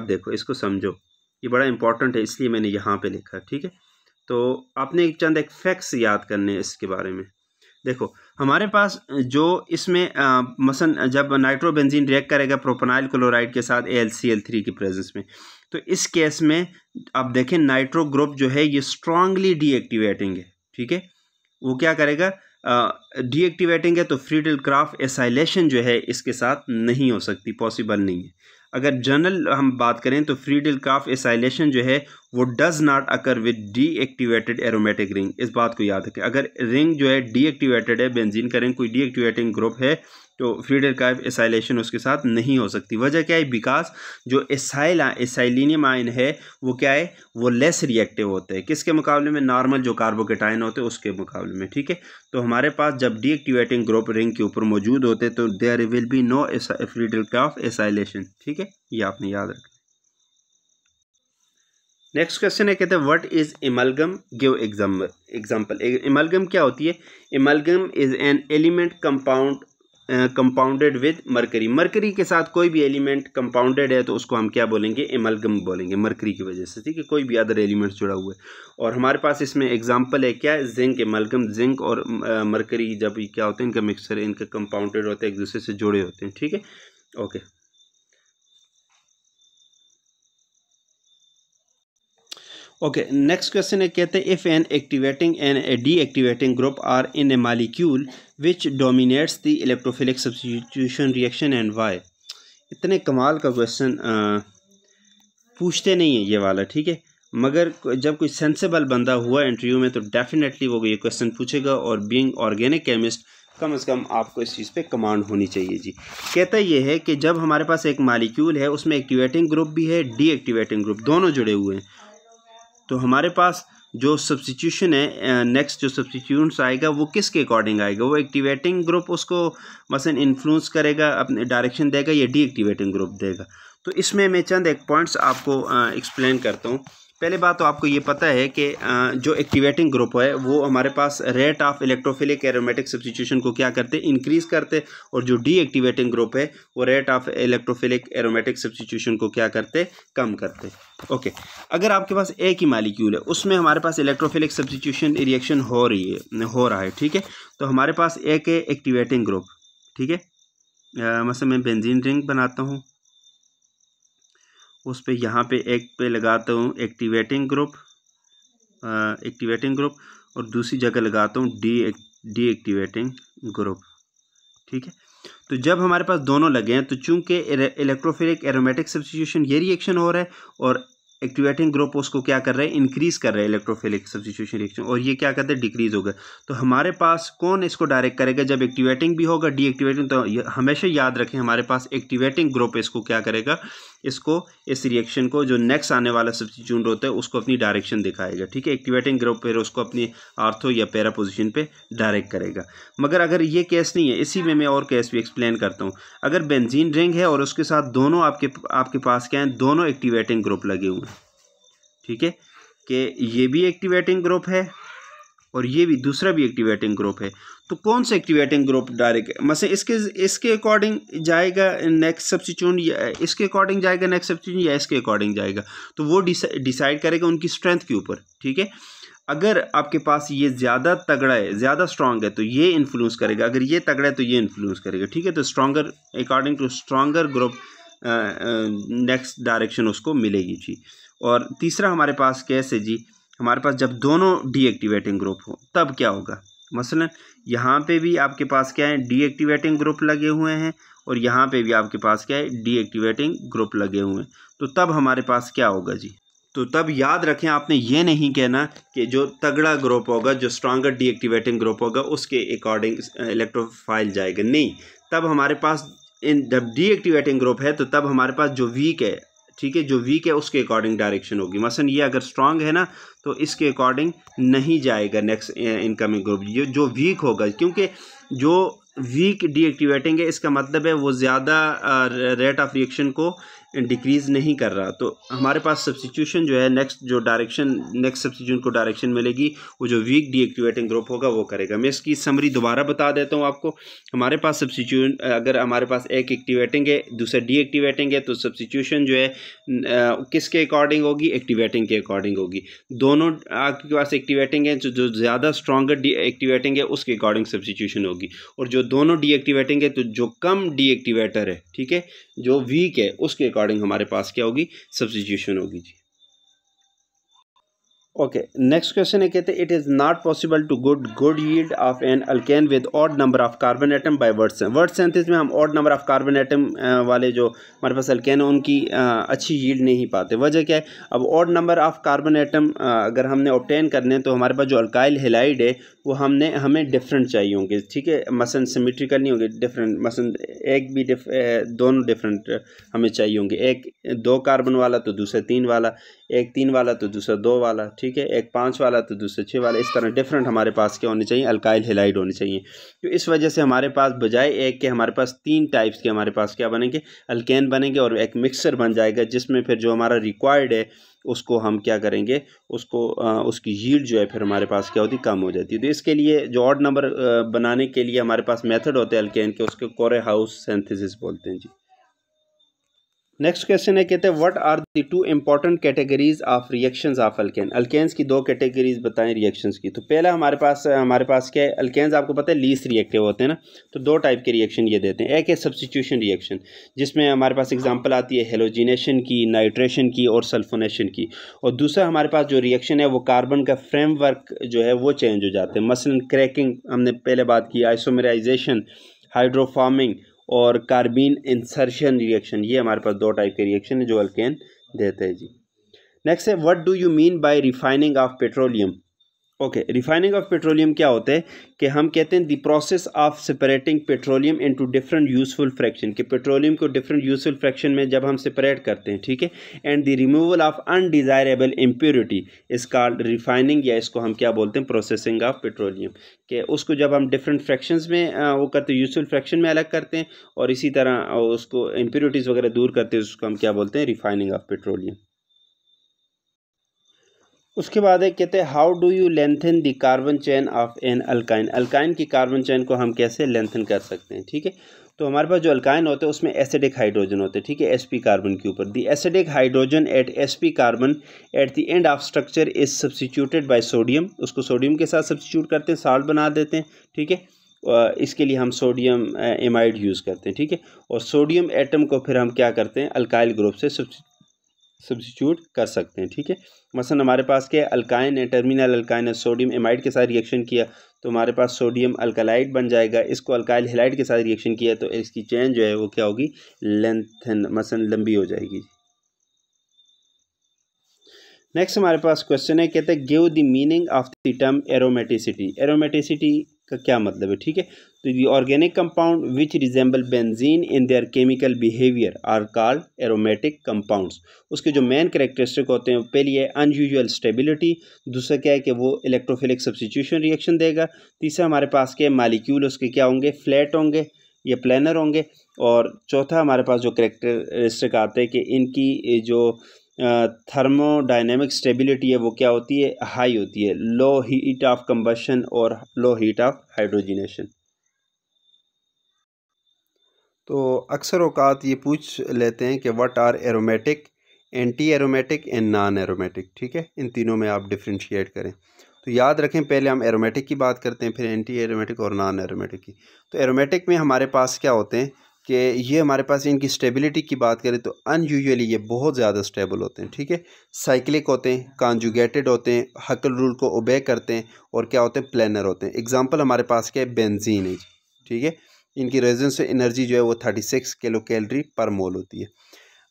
अब देखो इसको समझो ये बड़ा इंपॉर्टेंट है इसलिए मैंने यहाँ पर लिखा ठीक है तो आपने एक चंद एक फैक्स याद करने इसके बारे में देखो हमारे पास जो इसमें मसन जब नाइट्रोबेंजीन रिएक्ट करेगा प्रोपनाइल क्लोराइड के साथ ए थ्री की प्रेजेंस में तो इस केस में आप देखें नाइट्रो ग्रुप जो है ये स्ट्रांगली डीएक्टिवेटिंग है ठीक है वो क्या करेगा डीएक्टिवेटिंग है तो फ्रीडल क्राफ्ट एसाइलेशन जो है इसके साथ नहीं हो सकती पॉसिबल नहीं है अगर जनरल हम बात करें तो फ्रीडल क्राफ्ट एसाइलेशन जो है वो does not occur with deactivated aromatic ring इस बात को याद रखें अगर रिंग जो है डीएक्टिवेटेड है बेंजीन का रिंग कोई डीएक्टिवेटिंग ग्रुप है तो फ्रीडर का एसाइलेशन उसके साथ नहीं हो सकती वजह क्या है बिकॉज जो एसाइला एसाइलिनियम आयन है वो क्या है वो लेस रिएक्टिव होते हैं किसके मुकाबले में नॉर्मल जो कार्बोकेटाइन होते हैं उसके मुकाबले में ठीक है तो हमारे पास जब डीएक्टिवेटिंग ग्रुप रिंग के ऊपर मौजूद होते तो there will be no Friedel का ऑफ एसाइलेशन ठीक है ये आपने याद रखें नेक्स्ट क्वेश्चन है कहते हैं what is amalgam give example example amalgam क्या होती है amalgam is an element compound compounded with mercury mercury के साथ कोई भी एलिमेंट कंपाउंडेड है तो उसको हम क्या बोलेंगे एमलगम बोलेंगे मरकरी की वजह से ठीक है कोई भी अदर एलिमेंट जुड़ा हुआ है और हमारे पास इसमें एग्जांपल है क्या जिंक एमलगम जिंक और मरकरी uh, जब क्या होते हैं इनका मिक्सचर इनका कंपाउंडेड होते हैं एक दूसरे से जुड़े होते हैं ठीक है ओके ओके नेक्स्ट क्वेश्चन है कहते हैं if an activating and deactivating group are in a molecule which dominates the electrophilic substitution reaction and why इतने कमाल का क्वेश्चन पूछते नहीं है ये वाला ठीक है मगर जब कोई सेंसेबल बंदा हुआ इंटरव्यू में तो डेफिनेटली वो ये क्वेश्चन पूछेगा और बीइंग ऑर्गेनिक केमिस्ट कम से कम आपको इस चीज़ पे कमांड होनी चाहिए जी कहता ये है कि जब हमारे पास एक मालिक्यूल है उसमें एक्टिवेटिंग ग्रुप भी है डीएक्टिवेटिंग ग्रुप दोनों जुड़े हुए हैं तो हमारे पास जो सब्सिट्यूशन है नेक्स्ट जो सब्सटीट्यूंट्स आएगा वो किसके अकॉर्डिंग आएगा वो एक्टिवेटिंग ग्रुप उसको मसन इन्फ्लुएंस करेगा अपने डायरेक्शन देगा या डीएक्टिवेटिंग ग्रुप देगा तो इसमें मैं चंद एक पॉइंट्स आपको एक्सप्लेन करता हूँ पहले बात तो आपको ये पता है कि जो एक्टिवेटिंग ग्रुप है वो हमारे पास rate of electrophilic aromatic substitution को क्या करते इंक्रीज़ करते और जो डीएक्टिवेटिंग ग्रुप है वो rate of electrophilic aromatic substitution को क्या करते कम करते ओके अगर आपके पास एक ही मालिक्यूल है उसमें हमारे पास इलेक्ट्रोफिलिक सब्सिट्यूशन रिएक्शन हो रही है हो रहा है ठीक है तो हमारे पास एक है एक्टिवेटिंग ग्रुप ठीक है मसल मैं बेंजीन रिंग बनाता हूँ उस पर यहाँ पे एक पे लगाता हूँ एक्टिवेटिंग ग्रुप एक्टिवेटिंग ग्रुप और दूसरी जगह लगाता हूँ डी डी एक्टिवेटिंग ग्रुप ठीक है तो जब हमारे पास दोनों लगे हैं तो चूंकि इलेक्ट्रोफिलिक एरोमेटिक सब्सिट्यूशन ये रिएक्शन हो रहा है और एक्टिवेटिंग ग्रुप उसको क्या कर रहे हैं इंक्रीज कर रहे हैं इलेक्ट्रोफिलिक सब्सिट्यूशन रिएक्शन और ये क्या करते हैं डिक्रीज हो गए तो हमारे पास कौन इसको डायरेक्ट करेगा जब एक्टिवेटिंग भी होगा डीएक्टिवेटिंग तो हमेशा याद रखें हमारे पास एक्टिवेटिंग ग्रुप इसको क्या करेगा इसको इस रिएक्शन को जो नेक्स्ट आने वाला सब्सिट्यूट होता है उसको अपनी डायरेक्शन दिखाएगा ठीक है एक्टिवेटिंग ग्रुप फिर उसको अपनी आर्थो या पैरा पोजिशन पर डायरेक्ट करेगा मगर अगर ये केस नहीं है इसी में मैं और केस भी एक्सप्लेन करता हूँ अगर बेंजीन रिंग है और उसके साथ दोनों आपके आपके पास क्या है दोनों एक्टिवेटिंग ग्रुप लगे हुए हैं ठीक है कि ये भी एक्टिवेटिंग ग्रुप है और ये भी दूसरा भी एक्टिवेटिंग ग्रुप है तो कौन सा एक्टिवेटिंग ग्रुप डायरेक्ट मसे इसके इसके अकॉर्डिंग जाएगा नेक्स्ट सब्सिट्यून या इसके अकॉर्डिंग जाएगा नेक्स्ट सब्सिट्यून या इसके अकॉर्डिंग जाएगा तो वो डिसाइड करेगा उनकी स्ट्रेंथ के ऊपर ठीक है अगर आपके पास ये ज़्यादा तगड़ा है ज़्यादा स्ट्रांग है तो ये इन्फ्लुएंस करेगा अगर ये तगड़ा है तो ये इन्फ्लुएंस करेगा ठीक है तो stronger according to stronger group next direction उसको मिलेगी जी और तीसरा हमारे पास कैसे जी हमारे पास जब दोनों डीएक्टिवेटिंग ग्रुप हो तब क्या होगा मसलन यहाँ पे भी आपके पास क्या है डीएक्टिवेटिंग ग्रुप लगे हुए हैं और यहाँ पे भी आपके पास क्या है डीएक्टिवेटिंग ग्रुप लगे हुए हैं तो तब हमारे पास क्या होगा जी तो तब याद रखें आपने ये नहीं कहना कि जो तगड़ा ग्रुप होगा जो स्ट्रांगर डीएक्टिवेटिंग ग्रुप होगा उसके अकॉर्डिंग इलेक्ट्रोफाइल जाएगा नहीं तब हमारे पास इन जब डीएक्टिवेटिंग ग्रुप है तो तब हमारे पास जो वीक है ठीक है जो वीक है उसके अकॉर्डिंग डायरेक्शन होगी मसलन ये अगर स्ट्रांग है ना तो इसके अकॉर्डिंग नहीं जाएगा नेक्स्ट इनकमिंग ग्रुप जो वीक होगा क्योंकि जो वीक डीएक्टिवेटिंग है इसका मतलब है वो ज़्यादा रेट ऑफ रिएक्शन को डिक्रीज़ नहीं कर रहा तो हमारे पास सब्सिट्यूशन जो है नेक्स्ट जो डायरेक्शन नेक्स्ट सब्सिट्यूशन को डायरेक्शन मिलेगी वो जो वीक डीएक्टिवेटिंग ग्रुप होगा वो करेगा मैं इसकी समरी दोबारा बता देता हूँ आपको हमारे पास सब्सिट्यूशन अगर हमारे पास एक एक्टिवेटिंग है दूसरा डीएक्टिवेटिंग है तो सब्सिट्यूशन जो है किसके अकॉर्डिंग होगी एक्टिवेटिंग के अकॉर्डिंग होगी दोनों आपके पास एक्टिवेटिंग है जो ज़्यादा स्ट्रॉगर एक्टिवेटिंग है उसके अकॉर्डिंग सब्सिट्यूशन होगी और जो दोनों डीएक्टिवेटिंग है तो जो कम डीएक्टिवेटर है ठीक है जो वीक है उसके अकॉर्डिंग हमारे पास क्या होगी सब्सिट्यूशन होगी जी ओके नेक्स्ट क्वेश्चन है कहते it is not possible to good good yield of an alkane with odd number of carbon atom by Wurtz से वर्ड सेंथिस में हम odd number of carbon atom वाले जो हमारे पास अल्केन है उनकी आ, अच्छी यील्ड नहीं पाते वजह क्या है अब odd number of carbon atom अगर हमने ऑप्टेन करने हैं तो हमारे पास जो अल्काइल हिलाइड है वो हमने हमें डिफरेंट चाहिए होंगे ठीक है मसन सिमिट्रिकल नहीं होंगे डिफरेंट मसन एक भी दोनों डिफरेंट हमें चाहिए होंगे एक दो कार्बन वाला तो दूसरा तीन वाला एक तीन वाला तो दूसरा दो वाला ठीक है एक पाँच वाला तो दूसरा छः वाला इस तरह डिफरेंट हमारे पास क्या होने चाहिए अल्काइल हेलाइड होने चाहिए तो इस वजह से हमारे पास बजाय एक के हमारे पास तीन टाइप्स के हमारे पास क्या बनेंगे अल्केन बनेंगे और एक मिक्सर बन जाएगा जिसमें फिर जो हमारा रिक्वायर्ड है उसको हम क्या करेंगे उसको आ, उसकी यील्ड जो है फिर हमारे पास क्या होती कम हो जाती है तो इसके लिए जो ऑड नंबर बनाने के लिए हमारे पास मेथड होते हैं अल्केन के उसके कोरे हाउस सेंथिस बोलते हैं जी नेक्स्ट क्वेश्चन है कहते हैं what are the two important categories of reactions of alkane alkanes की दो कैटेगरीज बताएं रिएक्शंस की तो पहला हमारे पास हमारे पास क्या है अल्केन्स आपको पता है लीस रिएक्टिव होते हैं ना तो दो टाइप के रिएक्शन ये देते हैं एक है सब्सिट्यूशन रिएक्शन जिसमें हमारे पास एग्जाम्पल आती है हेलोजिनेशन की नाइट्रेशन की और सल्फोनेशन की और दूसरा हमारे पास जो रिएक्शन है वो कार्बन का फ्रेमवर्क जो है वो चेंज हो जाते हैं मसलन क्रैकिंग हमने पहले बात की आइसोमराइजेशन हाइड्रोफार्मिंग और कार्बीन इंसर्शन रिएक्शन ये हमारे पास दो टाइप के रिएक्शन है जो अल्केन देते हैं जी नेक्स्ट है what do you mean by refining of petroleum okay refining of petroleum क्या होता है कि हम कहते हैं the process of separating petroleum into different useful fraction कि पेट्रोलियम को डिफरेंट यूजफुल फ्रैक्शन में जब हम सेपरेट करते हैं ठीक है and the removal of undesirable impurity is called refining या इसको हम क्या बोलते हैं प्रोसेसिंग ऑफ पेट्रोलियम के उसको जब हम डिफरेंट फ्रैक्शन में वो करते हैं यूजफुल फ्रैक्शन में अलग करते हैं और इसी तरह उसको इम्प्योरिटीज़ वगैरह दूर करते हैं उसको हम क्या बोलते हैं रिफाइनिंग ऑफ पेट्रोलियम उसके बाद एक कहते हैं how do you lengthen the carbon chain of an alkyne alkyne की कार्बन चैन को हम कैसे लेंथन कर सकते हैं ठीक है तो हमारे पास जो अल्काइन होते हैं उसमें एसिडिक हाइड्रोजन होते हैं ठीक है एस पी कार्बन के ऊपर the acidic hydrogen at S P carbon at the end of structure is substituted by sodium उसको सोडियम के साथ सब्सिट्यूट करते हैं साल्ट बना देते हैं ठीक है इसके लिए हम सोडियम एमाइड यूज़ करते हैं ठीक है और सोडियम एटम को फिर हम क्या करते हैं अल्काइल ग्रुप से सब्सिट्यूट कर सकते हैं ठीक है मसलन हमारे पास क्या है अल्काइन है टर्मिनल अल्काइन है सोडियम एमाइड के साथ रिएक्शन किया तो हमारे पास सोडियम अल्कालाइड बन जाएगा इसको अल्काइल हेलाइड के साथ रिएक्शन किया तो इसकी चेन जो है वो क्या होगी लेंथन मसलन लंबी हो जाएगी नेक्स्ट हमारे पास क्वेश्चन है कहते हैं give the meaning of the term aromaticity aromaticity का क्या मतलब है ठीक है तो the organic compound which resemble benzene in their chemical behaviour are called aromatic compounds उसके जो मेन करेक्टरिस्टिक होते हैं पहली है अनयूजल स्टेबिलिटी दूसरा क्या है कि वो इलेक्ट्रोफिलिक सब्सिट्यूशन रिएक्शन देगा तीसरा हमारे पास क्या है मालिक्यूल उसके क्या होंगे फ्लैट होंगे या प्लानर होंगे और चौथा हमारे पास जो करेक्टरिस्टिक आते हैं कि इनकी जो थर्मोडाइनमिक स्टेबिलिटी है वो क्या होती है हाई होती है लो हीट ऑफ कम्बशन और लो हीट ऑफ हाइड्रोजिनेशन तो अक्सर अवकात ये पूछ लेते हैं कि what are aromatic anti aromatic and non aromatic ठीक है इन तीनों में आप डिफ्रेंशिएट करें तो याद रखें पहले हम एरोमेटिक की बात करते हैं फिर एंटी एरोमेटिक और नॉन एरोमेटिक की तो एरोमेटिक में हमारे पास क्या होते हैं कि ये हमारे पास इनकी स्टेबिलिटी की बात करें तो अनयूजली ये बहुत ज़्यादा स्टेबल होते हैं ठीक है साइक्लिक होते हैं कॉन्जुगेटेड होते हैं हकल रूल को ओबे करते हैं और क्या होते हैं प्लानर होते हैं एग्ज़ाम्पल हमारे पास क्या है बेंजीन है ठीक है इनकी रेजेंस एनर्जी जो है वो थर्टी सिक्स किलो कैलरी पर मोल होती है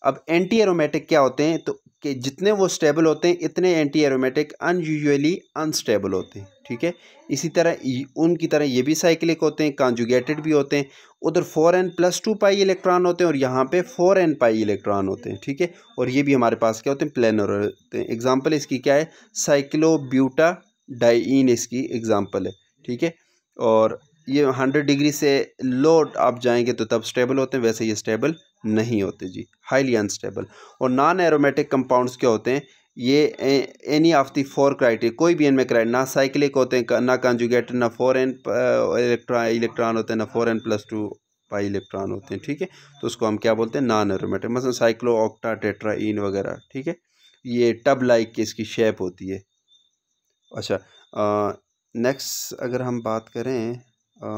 अब एंटी एरोमेटिक क्या होते हैं तो कि जितने वो स्टेबल होते हैं इतने एंटी एरोमेटिक अनयूजली अनस्टेबल होते हैं ठीक है इसी तरह उनकी तरह ये भी साइक्लिक होते हैं कॉन्जुगेटेड भी होते हैं उधर four N plus two pi electron होते हैं और यहाँ पे फोर एन पाई इलेक्ट्रॉन होते हैं ठीक है और ये भी हमारे पास क्या होते हैं प्लेनर होते हैं एग्जाम्पल इसकी क्या है साइक्लोब्यूटा डाइन इसकी एग्ज़ाम्पल है ठीक है और ये हंड्रेड डिग्री से लो आप जाएंगे तो तब स्टेबल होते हैं वैसे ये स्टेबल नहीं होते जी हाईली अनस्टेबल और नॉन एरोमेटिक कंपाउंड्स क्या होते हैं ये any of the four criteria कोई भी इनमें क्राइट ना साइक्लिक होते हैं ना कंजुगेट ना फोर एन इलेक्ट्रॉन इलेक्ट्रॉन होते हैं ना four N plus two pi electron होते हैं ठीक है तो उसको हम क्या बोलते हैं नॉन एरोमेटिक मतलब साइक्लो ऑक्टा टेट्रा इन वगैरह ठीक है ये टब लाइक की इसकी शेप होती है अच्छा नेक्स्ट अगर हम बात करें आ,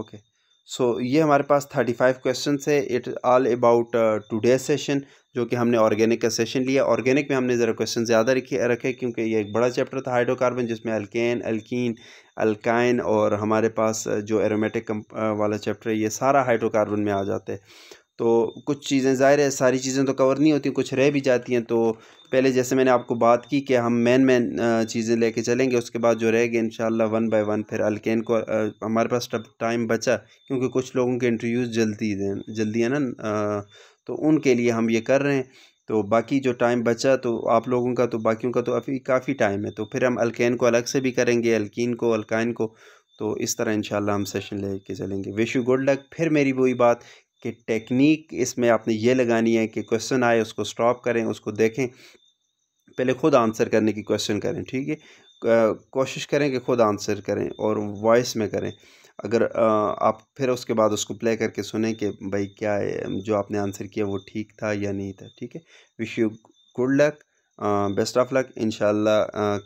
ओके सो so, ये हमारे पास थर्टी फाइव क्वेश्चन है it all about the session जो कि हमने ऑर्गेनिक का सेशन लिया ऑर्गेनिक में हमने ज़रा क्वेश्चन ज़्यादा रखे रखे क्योंकि ये एक बड़ा चैप्टर था हाइड्रोकार्बन जिसमें अल्केन अल्कीन अल्काइन और हमारे पास uh, जो एरोमेटिक uh, वाला चैप्टर है ये सारा हाइड्रोकार्बन में आ जाते हैं तो कुछ चीज़ें ज़ाहिर है सारी चीज़ें तो कवर नहीं होती कुछ रह भी जाती हैं तो पहले जैसे मैंने आपको बात की कि हम मेन मेन चीज़ें लेके चलेंगे उसके बाद जो रह गए इन वन बाय वन फिर अलकेन को हमारे पास टाइम बचा क्योंकि कुछ लोगों के इंटरव्यूज़ जल्दी जल्दी है ना तो उनके लिए हम ये कर रहे हैं तो बाकी जो टाइम बचा तो आप लोगों का तो बाकियों का तो अभी काफ़ी टाइम है तो फिर हम अलकैन को अलग से भी करेंगे अलकिन को अलकैन को तो इस तरह इंशाल्लाह हम सेशन ले कर चलेंगे विश यू गुड लक फिर मेरी वही बात कि टेक्निक इसमें आपने ये लगानी है कि क्वेश्चन आए उसको स्टॉप करें उसको देखें पहले खुद आंसर करने की क्वेश्चन करें ठीक है कोशिश करें कि खुद आंसर करें और वॉइस में करें अगर आप फिर उसके बाद उसको प्ले करके सुने कि भाई क्या है जो आपने आंसर किया वो ठीक था या नहीं था ठीक है wish you good luck best of luck in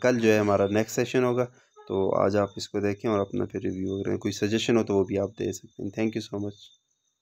कल जो है हमारा नेक्स्ट सेशन होगा तो आज आप इसको देखें और अपना फिर रिव्यू वगैरह कोई सजेशन हो तो वो भी आप दे सकते हैं थैंक यू सो मच